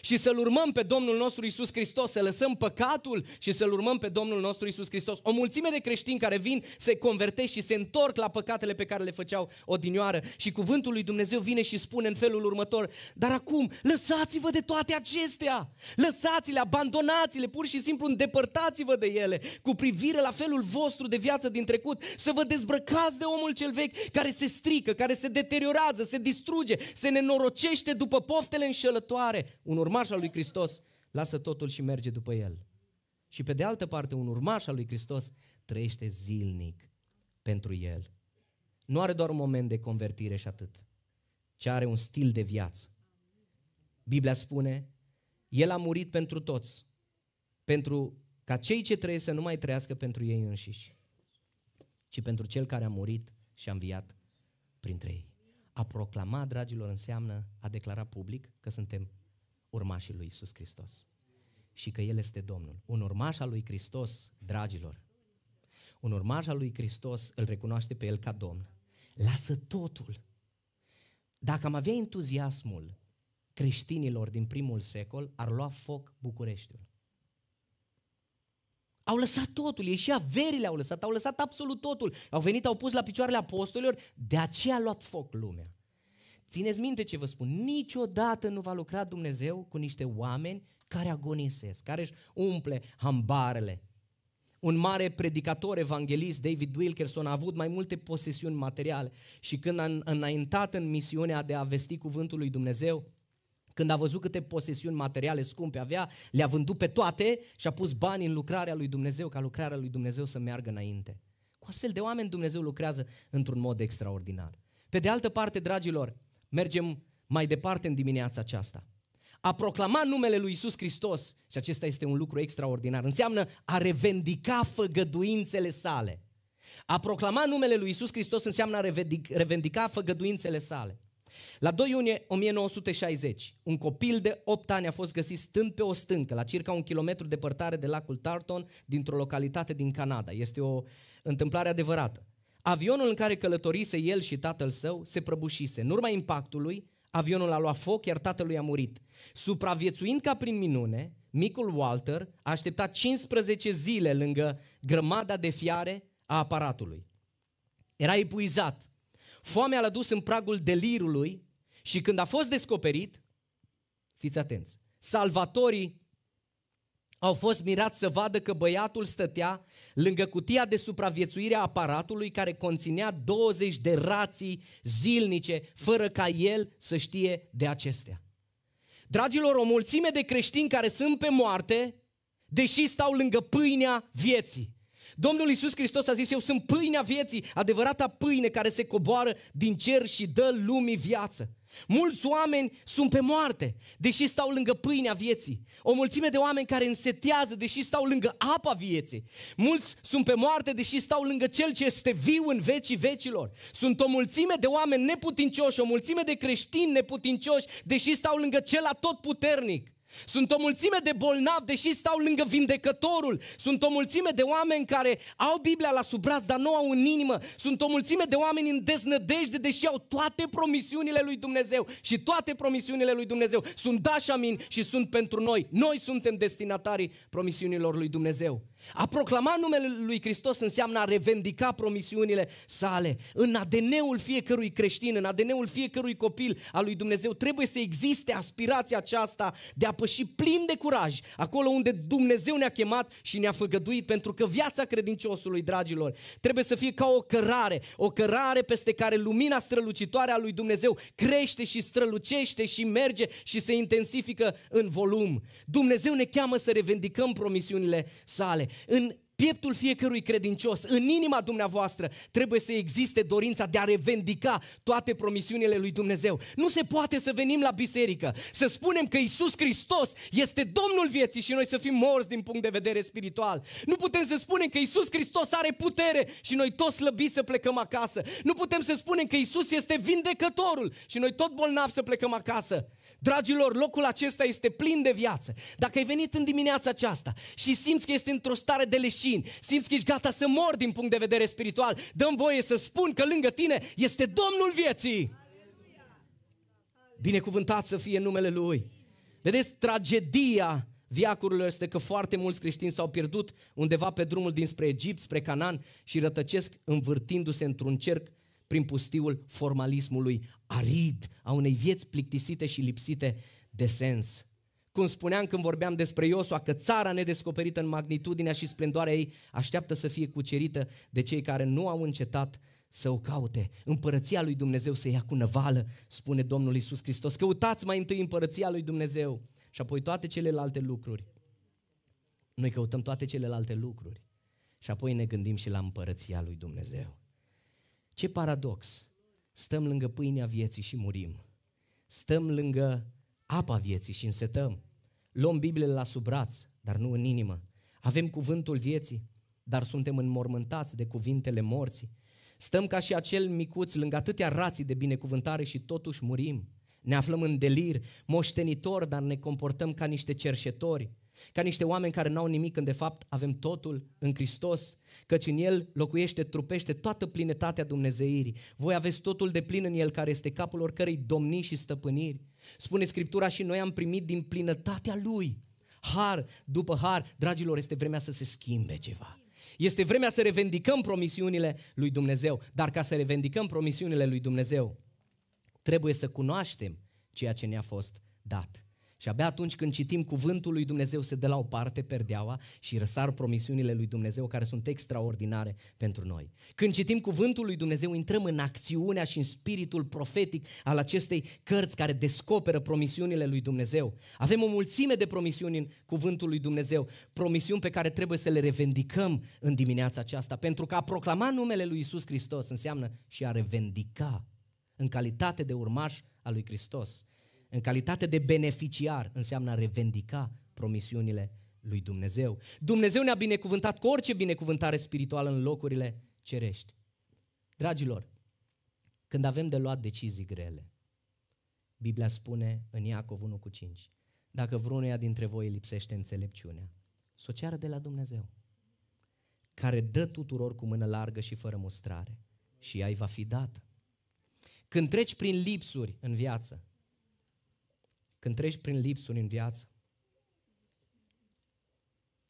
și să-L urmăm pe Domnul nostru Isus Hristos, să lăsăm păcatul și să-L urmăm pe Domnul nostru Isus Hristos. O mulțime de creștini care vin, se convertesc și se întorc la păcatele pe care le făceau odinioară. Și cuvântul lui Dumnezeu vine și spune în felul următor, dar acum lăsați-vă de toate acestea, lăsați-le, abandonați-le, pur și simplu îndepărtați-vă de ele cu privire la felul vostru de viață din trecut, să vă dezbrăcați de omul cel vechi care se strică, care se deteriorează, se distruge, se nenorocește după poftele înșelătoare un urmaș al lui Hristos lasă totul și merge după el. Și pe de altă parte, un urmaș al lui Hristos trăiește zilnic pentru el. Nu are doar un moment de convertire și atât, ci are un stil de viață. Biblia spune, el a murit pentru toți, pentru ca cei ce trăiesc să nu mai trăiască pentru ei înșiși, ci pentru cel care a murit și a înviat printre ei. A proclama, dragilor, înseamnă a declara public că suntem urmașii lui Isus Hristos și că El este Domnul. Un urmaș al lui Hristos, dragilor, un urmaș al lui Hristos îl recunoaște pe El ca Domn. Lasă totul. Dacă am avea entuziasmul creștinilor din primul secol, ar lua foc Bucureștiul. Au lăsat totul, ei și averile au lăsat, au lăsat absolut totul. Au venit, au pus la picioarele apostolilor, de aceea a luat foc lumea. Țineți minte ce vă spun, niciodată nu va lucra Dumnezeu cu niște oameni care agonisesc, care își umple hambarele. Un mare predicator evanghelist, David Wilkerson, a avut mai multe posesiuni materiale și când a înaintat în misiunea de a vesti cuvântul lui Dumnezeu, când a văzut câte posesiuni materiale scumpe avea, le-a vândut pe toate și a pus bani în lucrarea lui Dumnezeu, ca lucrarea lui Dumnezeu să meargă înainte. Cu astfel de oameni Dumnezeu lucrează într-un mod extraordinar. Pe de altă parte, dragilor, Mergem mai departe în dimineața aceasta. A proclama numele lui Isus Hristos, și acesta este un lucru extraordinar, înseamnă a revendica făgăduințele sale. A proclama numele lui Isus Hristos înseamnă a revendica făgăduințele sale. La 2 iunie 1960, un copil de 8 ani a fost găsit stând pe o stâncă, la circa un kilometru departare de lacul Tarton, dintr-o localitate din Canada. Este o întâmplare adevărată. Avionul în care călătorise el și tatăl său se prăbușise. În urma impactului, avionul a luat foc, iar tatălui a murit. Supraviețuind ca prin minune, micul Walter a așteptat 15 zile lângă grămada de fiare a aparatului. Era epuizat. Foamea l-a dus în pragul delirului și când a fost descoperit, fiți atenți, salvatorii au fost mirați să vadă că băiatul stătea lângă cutia de supraviețuire a aparatului care conținea 20 de rații zilnice, fără ca el să știe de acestea. Dragilor, o mulțime de creștini care sunt pe moarte, deși stau lângă pâinea vieții. Domnul Iisus Hristos a zis, eu sunt pâinea vieții, adevărata pâine care se coboară din cer și dă lumii viață. Mulți oameni sunt pe moarte, deși stau lângă pâinea vieții. O mulțime de oameni care însetează, deși stau lângă apa vieții. Mulți sunt pe moarte, deși stau lângă cel ce este viu în vecii vecilor. Sunt o mulțime de oameni neputincioși, o mulțime de creștini neputincioși, deși stau lângă cel tot puternic. Sunt o mulțime de bolnavi, deși stau lângă vindecătorul. Sunt o mulțime de oameni care au Biblia la sub braț, dar nu au în inimă. Sunt o mulțime de oameni în deznădejde, deși au toate promisiunile lui Dumnezeu. Și toate promisiunile lui Dumnezeu sunt da min și sunt pentru noi. Noi suntem destinatarii promisiunilor lui Dumnezeu. A proclama numele lui Hristos înseamnă a revendica promisiunile sale. În ADN-ul fiecărui creștin, în ADN-ul fiecărui copil al lui Dumnezeu trebuie să existe aspirația aceasta de a păși plin de curaj acolo unde Dumnezeu ne-a chemat și ne-a făgăduit pentru că viața credinciosului, dragilor, trebuie să fie ca o cărare, o cărare peste care lumina strălucitoare a lui Dumnezeu crește și strălucește și merge și se intensifică în volum. Dumnezeu ne cheamă să revendicăm promisiunile sale în pieptul fiecărui credincios, în inima dumneavoastră, trebuie să existe dorința de a revendica toate promisiunile lui Dumnezeu. Nu se poate să venim la biserică, să spunem că Isus Hristos este Domnul vieții și noi să fim morți din punct de vedere spiritual. Nu putem să spunem că Isus Hristos are putere și noi toți slăbiți să plecăm acasă. Nu putem să spunem că Isus este vindecătorul și noi tot bolnavi să plecăm acasă. Dragilor, locul acesta este plin de viață. Dacă ai venit în dimineața aceasta și simți că ești într-o stare de leșin, simți că ești gata să mor din punct de vedere spiritual, dăm voie să spun că lângă tine este Domnul vieții. Binecuvântat să fie numele Lui. Vedeți, tragedia viacurilor este că foarte mulți creștini s-au pierdut undeva pe drumul dinspre Egipt, spre Canaan și rătăcesc învârtindu-se într-un cerc prin pustiul formalismului arid, a unei vieți plictisite și lipsite de sens. Cum spuneam când vorbeam despre Iosua, că țara nedescoperită în magnitudinea și splendoarea ei așteaptă să fie cucerită de cei care nu au încetat să o caute. Împărăția lui Dumnezeu se ia cu năvală, spune Domnul Isus Hristos. Căutați mai întâi împărăția lui Dumnezeu și apoi toate celelalte lucruri. Noi căutăm toate celelalte lucruri și apoi ne gândim și la împărăția lui Dumnezeu. Ce paradox! Stăm lângă pâinea vieții și murim. Stăm lângă apa vieții și însetăm. Luăm Biblia la sub braț, dar nu în inimă. Avem cuvântul vieții, dar suntem înmormântați de cuvintele morții. Stăm ca și acel micuț lângă atâtea rații de binecuvântare și totuși murim. Ne aflăm în delir, moștenitor, dar ne comportăm ca niște cerșetori ca niște oameni care n-au nimic când de fapt avem totul în Hristos, căci în El locuiește, trupește toată plinătatea Dumnezeirii. Voi aveți totul de plin în El care este capul oricărei domnii și stăpâniri. Spune Scriptura și noi am primit din plinătatea Lui. Har după har, dragilor, este vremea să se schimbe ceva. Este vremea să revendicăm promisiunile lui Dumnezeu, dar ca să revendicăm promisiunile lui Dumnezeu, trebuie să cunoaștem ceea ce ne-a fost dat. Și abia atunci când citim cuvântul lui Dumnezeu se dă la o parte perdeaua și răsar promisiunile lui Dumnezeu care sunt extraordinare pentru noi. Când citim cuvântul lui Dumnezeu intrăm în acțiunea și în spiritul profetic al acestei cărți care descoperă promisiunile lui Dumnezeu. Avem o mulțime de promisiuni în cuvântul lui Dumnezeu, promisiuni pe care trebuie să le revendicăm în dimineața aceasta, pentru că a proclama numele lui Isus Hristos înseamnă și a revendica în calitate de urmaș al lui Hristos. În calitate de beneficiar înseamnă a revendica promisiunile lui Dumnezeu. Dumnezeu ne-a binecuvântat cu orice binecuvântare spirituală în locurile cerești. Dragilor, când avem de luat decizii grele, Biblia spune în Iacov 1 cu 5, dacă vreunuia dintre voi lipsește înțelepciunea, să o ceară de la Dumnezeu, care dă tuturor cu mână largă și fără mustrare și ea îi va fi dată. Când treci prin lipsuri în viață, când treci prin lipsuri în viață,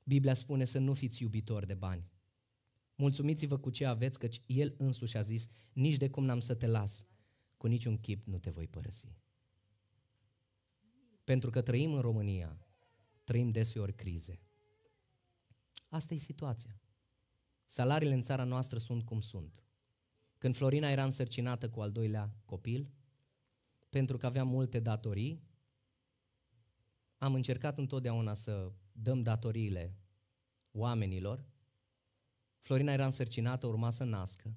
Biblia spune să nu fiți iubitori de bani. Mulțumiți-vă cu ce aveți, căci El însuși a zis, nici de cum n-am să te las, cu niciun chip nu te voi părăsi. Pentru că trăim în România, trăim deseori crize. Asta e situația. Salariile în țara noastră sunt cum sunt. Când Florina era însărcinată cu al doilea copil, pentru că avea multe datorii, am încercat întotdeauna să dăm datoriile oamenilor. Florina era însărcinată, urma să nască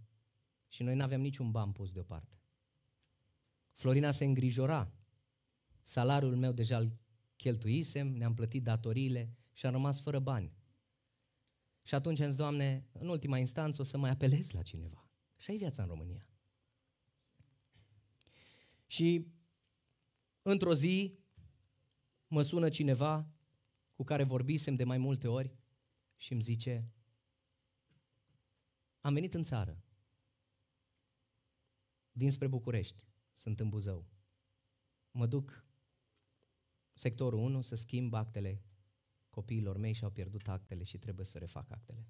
și noi nu aveam niciun ban pus deoparte. Florina se îngrijora. Salariul meu deja îl cheltuisem, ne-am plătit datoriile și am rămas fără bani. Și atunci am zis, Doamne, în ultima instanță o să mai apelez la cineva. Și ai viața în România. Și într-o zi mă sună cineva cu care vorbisem de mai multe ori și îmi zice, am venit în țară, vin spre București, sunt în Buzău, mă duc sectorul 1 să schimb actele copiilor mei și au pierdut actele și trebuie să refac actele.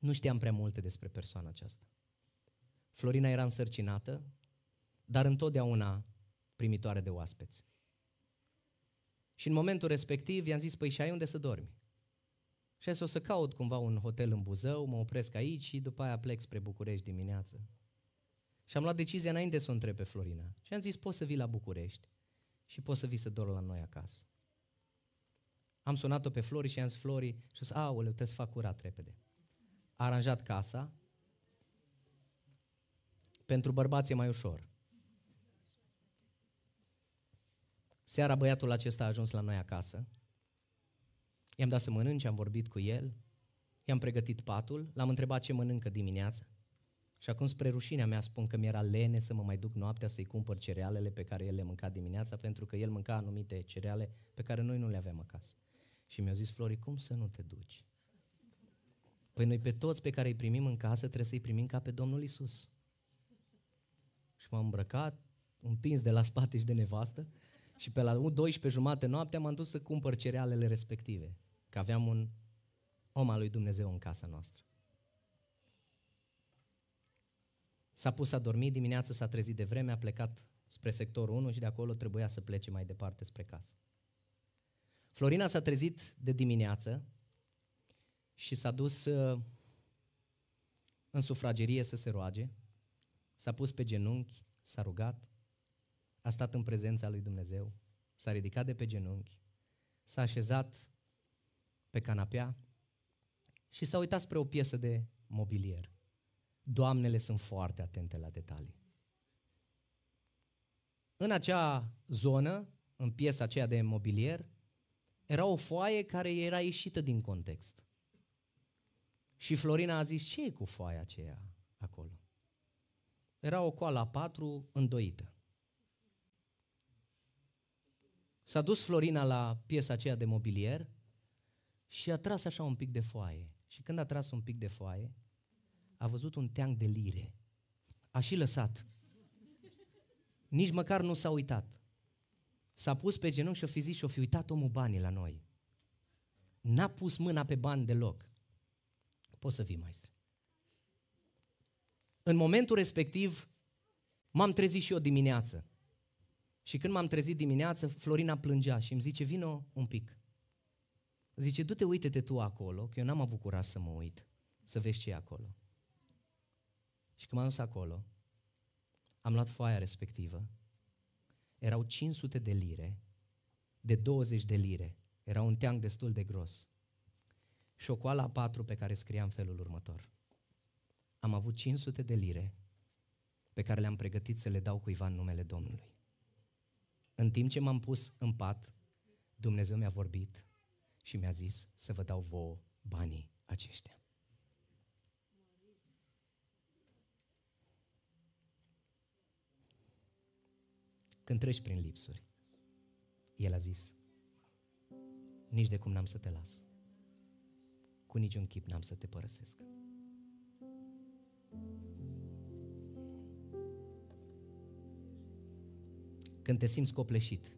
Nu știam prea multe despre persoana aceasta. Florina era însărcinată, dar întotdeauna primitoare de oaspeți. Și în momentul respectiv i-am zis, păi și ai unde să dormi? Și zis, o să caut cumva un hotel în Buzău, mă opresc aici și după aia plec spre București dimineață. Și am luat decizia înainte să o întreb pe Florina. Și am zis, poți să vii la București și poți să vii să dormi la noi acasă. Am sunat-o pe Flori și am zis Flori și zis, aoleu, trebuie să fac curat repede. A aranjat casa. Pentru bărbați e mai ușor. Seara băiatul acesta a ajuns la noi acasă. I-am dat să mănânce, am vorbit cu el, i-am pregătit patul, l-am întrebat ce mănâncă dimineața. Și acum spre rușinea mea spun că mi-era lene să mă mai duc noaptea să-i cumpăr cerealele pe care el le mânca dimineața, pentru că el mânca anumite cereale pe care noi nu le aveam acasă. Și mi-a zis, Flori, cum să nu te duci? Păi noi pe toți pe care îi primim în casă trebuie să-i primim ca pe Domnul Isus. Și m-am îmbrăcat, împins de la spate și de nevastă, și pe la 12 jumate noaptea m-am dus să cumpăr cerealele respective, că aveam un om al lui Dumnezeu în casa noastră. S-a pus a dormi, dimineața s-a trezit de vreme, a plecat spre sectorul 1 și de acolo trebuia să plece mai departe spre casă. Florina s-a trezit de dimineață și s-a dus uh, în sufragerie să se roage, s-a pus pe genunchi, s-a rugat a stat în prezența lui Dumnezeu, s-a ridicat de pe genunchi, s-a așezat pe canapea și s-a uitat spre o piesă de mobilier. Doamnele sunt foarte atente la detalii. În acea zonă, în piesa aceea de mobilier, era o foaie care era ieșită din context. Și Florina a zis, ce e cu foaia aceea acolo? Era o coală a patru îndoită. S-a dus Florina la piesa aceea de mobilier și a tras așa un pic de foaie. Și când a tras un pic de foaie, a văzut un teanc de lire. A și lăsat. Nici măcar nu s-a uitat. S-a pus pe genunchi și o fi zis și o fi uitat omul banii la noi. N-a pus mâna pe bani deloc. Poți să vii, maestre. În momentul respectiv, m-am trezit și eu dimineață. Și când m-am trezit dimineață, Florina plângea și îmi zice, vino un pic. Zice, du-te, uite-te tu acolo, că eu n-am avut curaj să mă uit, să vezi ce e acolo. Și când m-am dus acolo, am luat foaia respectivă. Erau 500 de lire, de 20 de lire. Era un teanc destul de gros. Și o coala a patru pe care scria în felul următor. Am avut 500 de lire pe care le-am pregătit să le dau cuiva în numele Domnului. În timp ce m-am pus în pat, Dumnezeu mi-a vorbit și mi-a zis să vă dau vouă banii aceștia. Când treci prin lipsuri, el a zis, nici de cum n-am să te las, cu niciun chip n-am să te părăsesc. când te simți copleșit,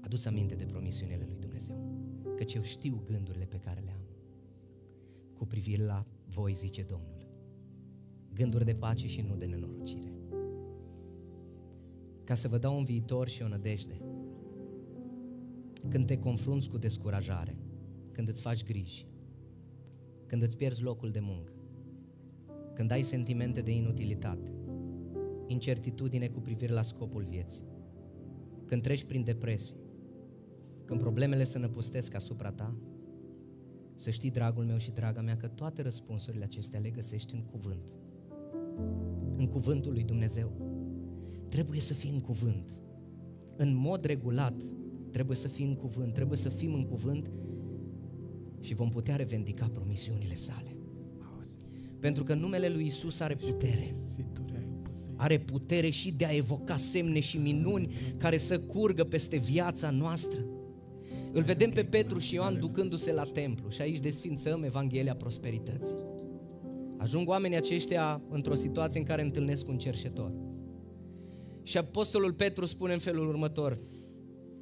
adu-ți aminte de promisiunile lui Dumnezeu, căci eu știu gândurile pe care le am. Cu privire la voi, zice Domnul, gânduri de pace și nu de nenorocire. Ca să vă dau un viitor și o nădejde, când te confrunți cu descurajare, când îți faci griji, când îți pierzi locul de muncă, când ai sentimente de inutilitate, incertitudine cu privire la scopul vieții, când treci prin depresie, când problemele se năpustesc asupra ta, să știi, dragul meu și draga mea, că toate răspunsurile acestea le găsești în cuvânt. În cuvântul lui Dumnezeu. Trebuie să fii în cuvânt. În mod regulat, trebuie să fii în cuvânt, trebuie să fim în cuvânt și vom putea revendica promisiunile sale. Pentru că numele lui Isus are putere are putere și de a evoca semne și minuni care să curgă peste viața noastră. Îl vedem pe Petru și Ioan ducându-se la templu și aici desfințăm Evanghelia prosperității. Ajung oamenii aceștia într-o situație în care întâlnesc un cerșetor. Și apostolul Petru spune în felul următor,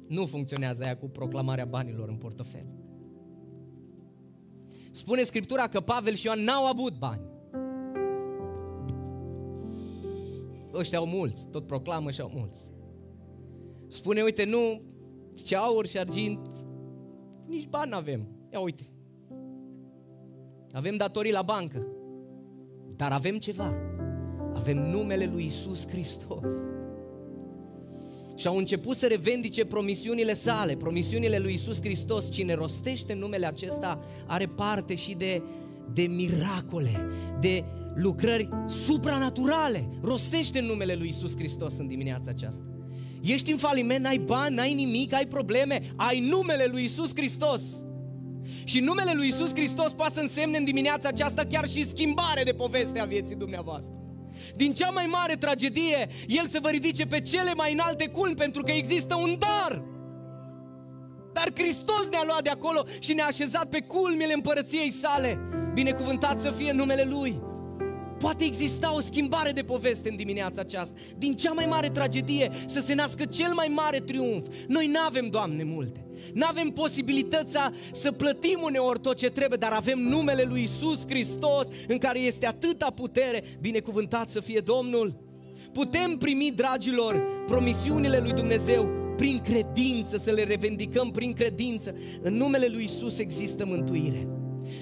nu funcționează aia cu proclamarea banilor în portofel. Spune Scriptura că Pavel și Ioan n-au avut bani. ăștia au mulți, tot proclamă și au mulți. Spune, uite, nu ce aur și argint, nici bani avem. Ia uite. Avem datorii la bancă, dar avem ceva. Avem numele lui Isus Hristos. Și au început să revendice promisiunile sale, promisiunile lui Isus Hristos. Cine rostește numele acesta are parte și de, de miracole, de lucrări supranaturale. Rostește în numele lui Isus Hristos în dimineața aceasta. Ești în faliment, n-ai bani, n-ai nimic, ai probleme, ai numele lui Isus Hristos. Și numele lui Isus Hristos poate să însemne în dimineața aceasta chiar și schimbare de poveste a vieții dumneavoastră. Din cea mai mare tragedie, El se vă ridice pe cele mai înalte culmi pentru că există un dar. Dar Hristos ne-a luat de acolo și ne-a așezat pe culmile împărăției sale. Binecuvântat să fie numele Lui. Poate exista o schimbare de poveste în dimineața aceasta. Din cea mai mare tragedie să se nască cel mai mare triumf. Noi nu avem, Doamne, multe. Nu avem posibilitatea să plătim uneori tot ce trebuie, dar avem numele lui Isus Hristos în care este atâta putere. Binecuvântat să fie Domnul! Putem primi, dragilor, promisiunile lui Dumnezeu prin credință, să le revendicăm prin credință. În numele lui Isus există mântuire.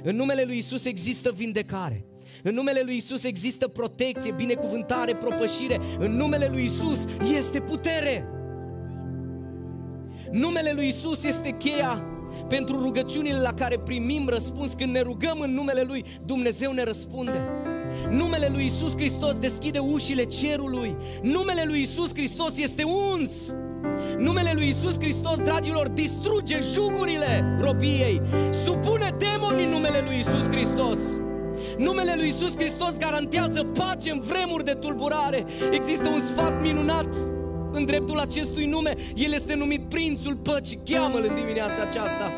În numele lui Isus există vindecare. În numele lui Isus există protecție, binecuvântare, propășire. În numele lui Isus este putere. Numele lui Isus este cheia pentru rugăciunile la care primim răspuns. Când ne rugăm în numele lui, Dumnezeu ne răspunde. Numele lui Isus Hristos deschide ușile cerului. Numele lui Isus Hristos este uns. Numele lui Isus Hristos, dragilor, distruge jugurile robiei. Supune demonii numele lui Isus Hristos. Numele lui Isus Hristos garantează pace în vremuri de tulburare. Există un sfat minunat în dreptul acestui nume. El este numit Prințul Păcii. Cheamă-l în dimineața aceasta.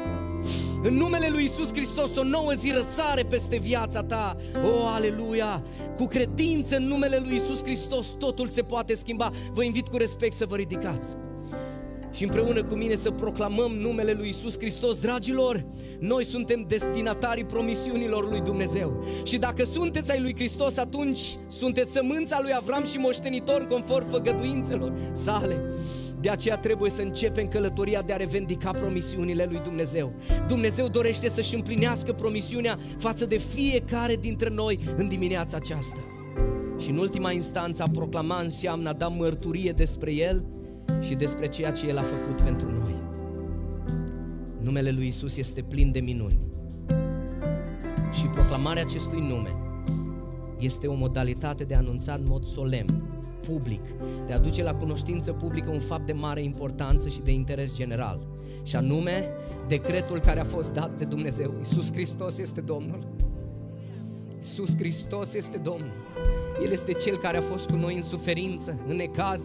În numele lui Isus Hristos o nouă zi răsare peste viața ta. O, oh, aleluia! Cu credință în numele lui Isus Hristos totul se poate schimba. Vă invit cu respect să vă ridicați și împreună cu mine să proclamăm numele lui Isus Hristos. Dragilor, noi suntem destinatarii promisiunilor lui Dumnezeu. Și dacă sunteți ai lui Hristos, atunci sunteți sămânța lui Avram și moștenitor conform făgăduințelor sale. De aceea trebuie să începem călătoria de a revendica promisiunile lui Dumnezeu. Dumnezeu dorește să-și împlinească promisiunea față de fiecare dintre noi în dimineața aceasta. Și în ultima instanță a proclama înseamnă a da mărturie despre El și despre ceea ce El a făcut pentru noi. Numele lui Isus este plin de minuni și proclamarea acestui nume este o modalitate de a anunța în mod solemn, public, de a duce la cunoștință publică un fapt de mare importanță și de interes general, și anume decretul care a fost dat de Dumnezeu. Isus Hristos este Domnul. Isus Hristos este Domnul. El este Cel care a fost cu noi în suferință, în necaz,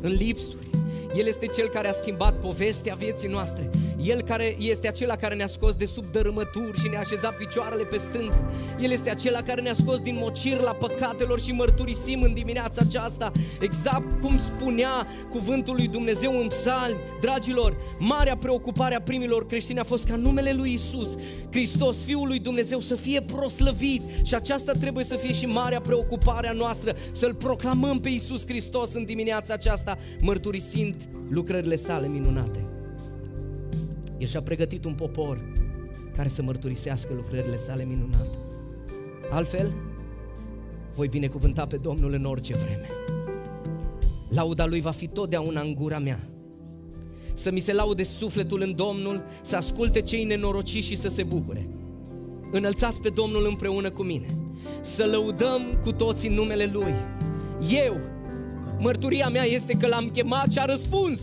în lipsuri. El este Cel care a schimbat povestea vieții noastre. El care este acela care ne-a scos de sub dărâmături și ne-a așezat picioarele pe stâng. El este acela care ne-a scos din mocir la păcatelor și mărturisim în dimineața aceasta. Exact cum spunea cuvântul lui Dumnezeu în psalmi. Dragilor, marea preocupare a primilor creștini a fost ca numele lui Isus, Hristos, Fiul lui Dumnezeu, să fie proslăvit. Și aceasta trebuie să fie și marea preocupare a noastră, să-L proclamăm pe Isus Hristos în dimineața aceasta, mărturisind lucrările sale minunate. El și-a pregătit un popor care să mărturisească lucrările sale minunate. Altfel, voi binecuvânta pe Domnul în orice vreme. Lauda lui va fi totdeauna în gura mea. Să mi se laude sufletul în Domnul, să asculte cei nenorociți și să se bucure. Înălțați pe Domnul împreună cu mine. Să lăudăm cu toții numele Lui. Eu Mărturia mea este că l-am chemat și a răspuns.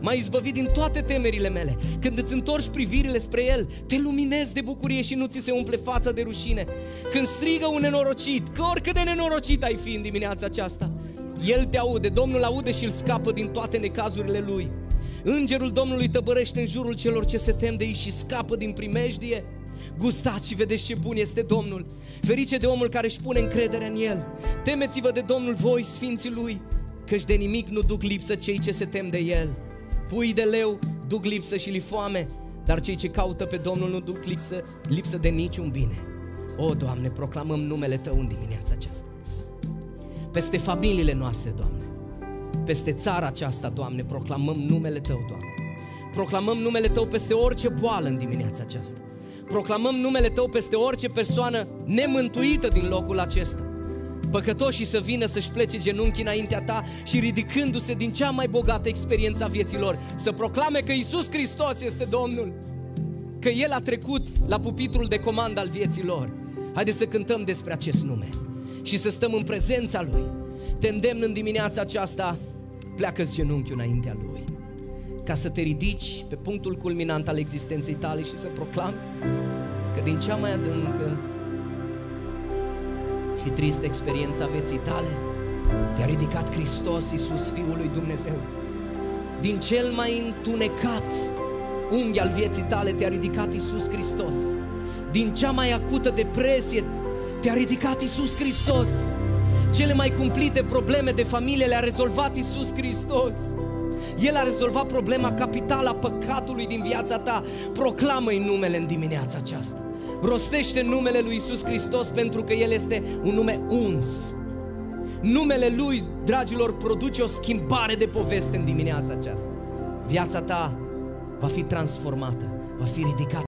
M-a izbăvit din toate temerile mele. Când îți întorci privirile spre el, te luminezi de bucurie și nu ți se umple fața de rușine. Când strigă un nenorocit, că oricât de nenorocit ai fi în dimineața aceasta, el te aude, Domnul aude și îl scapă din toate necazurile lui. Îngerul Domnului tăbărește în jurul celor ce se tem de ei și scapă din primejdie gustați și vedeți ce bun este Domnul. Ferice de omul care își pune încredere în El. Temeți-vă de Domnul voi, sfinții Lui, căci de nimic nu duc lipsă cei ce se tem de El. Pui de leu duc lipsă și li foame, dar cei ce caută pe Domnul nu duc lipsă, lipsă de niciun bine. O, Doamne, proclamăm numele Tău în dimineața aceasta. Peste familiile noastre, Doamne. Peste țara aceasta, Doamne, proclamăm numele Tău, Doamne. Proclamăm numele Tău peste orice boală în dimineața aceasta. Proclamăm numele Tău peste orice persoană nemântuită din locul acesta. Păcătoșii să vină să-și plece genunchii înaintea Ta și ridicându-se din cea mai bogată experiență a vieților, să proclame că Isus Hristos este Domnul, că El a trecut la pupitrul de comandă al vieților. Haideți să cântăm despre acest nume și să stăm în prezența Lui. Te îndemn în dimineața aceasta, pleacă-ți genunchiul înaintea Lui ca să te ridici pe punctul culminant al existenței tale și să proclami că din cea mai adâncă și tristă experiența vieții tale te-a ridicat Hristos Iisus Fiul lui Dumnezeu. Din cel mai întunecat unghi al vieții tale te-a ridicat Iisus Hristos. Din cea mai acută depresie te-a ridicat Iisus Hristos. Cele mai cumplite probleme de familie le-a rezolvat Iisus Hristos. El a rezolvat problema capitală a păcatului din viața ta. Proclamă-i numele în dimineața aceasta. Rostește numele lui Isus Hristos pentru că El este un nume uns. Numele Lui, dragilor, produce o schimbare de poveste în dimineața aceasta. Viața ta va fi transformată, va fi ridicată.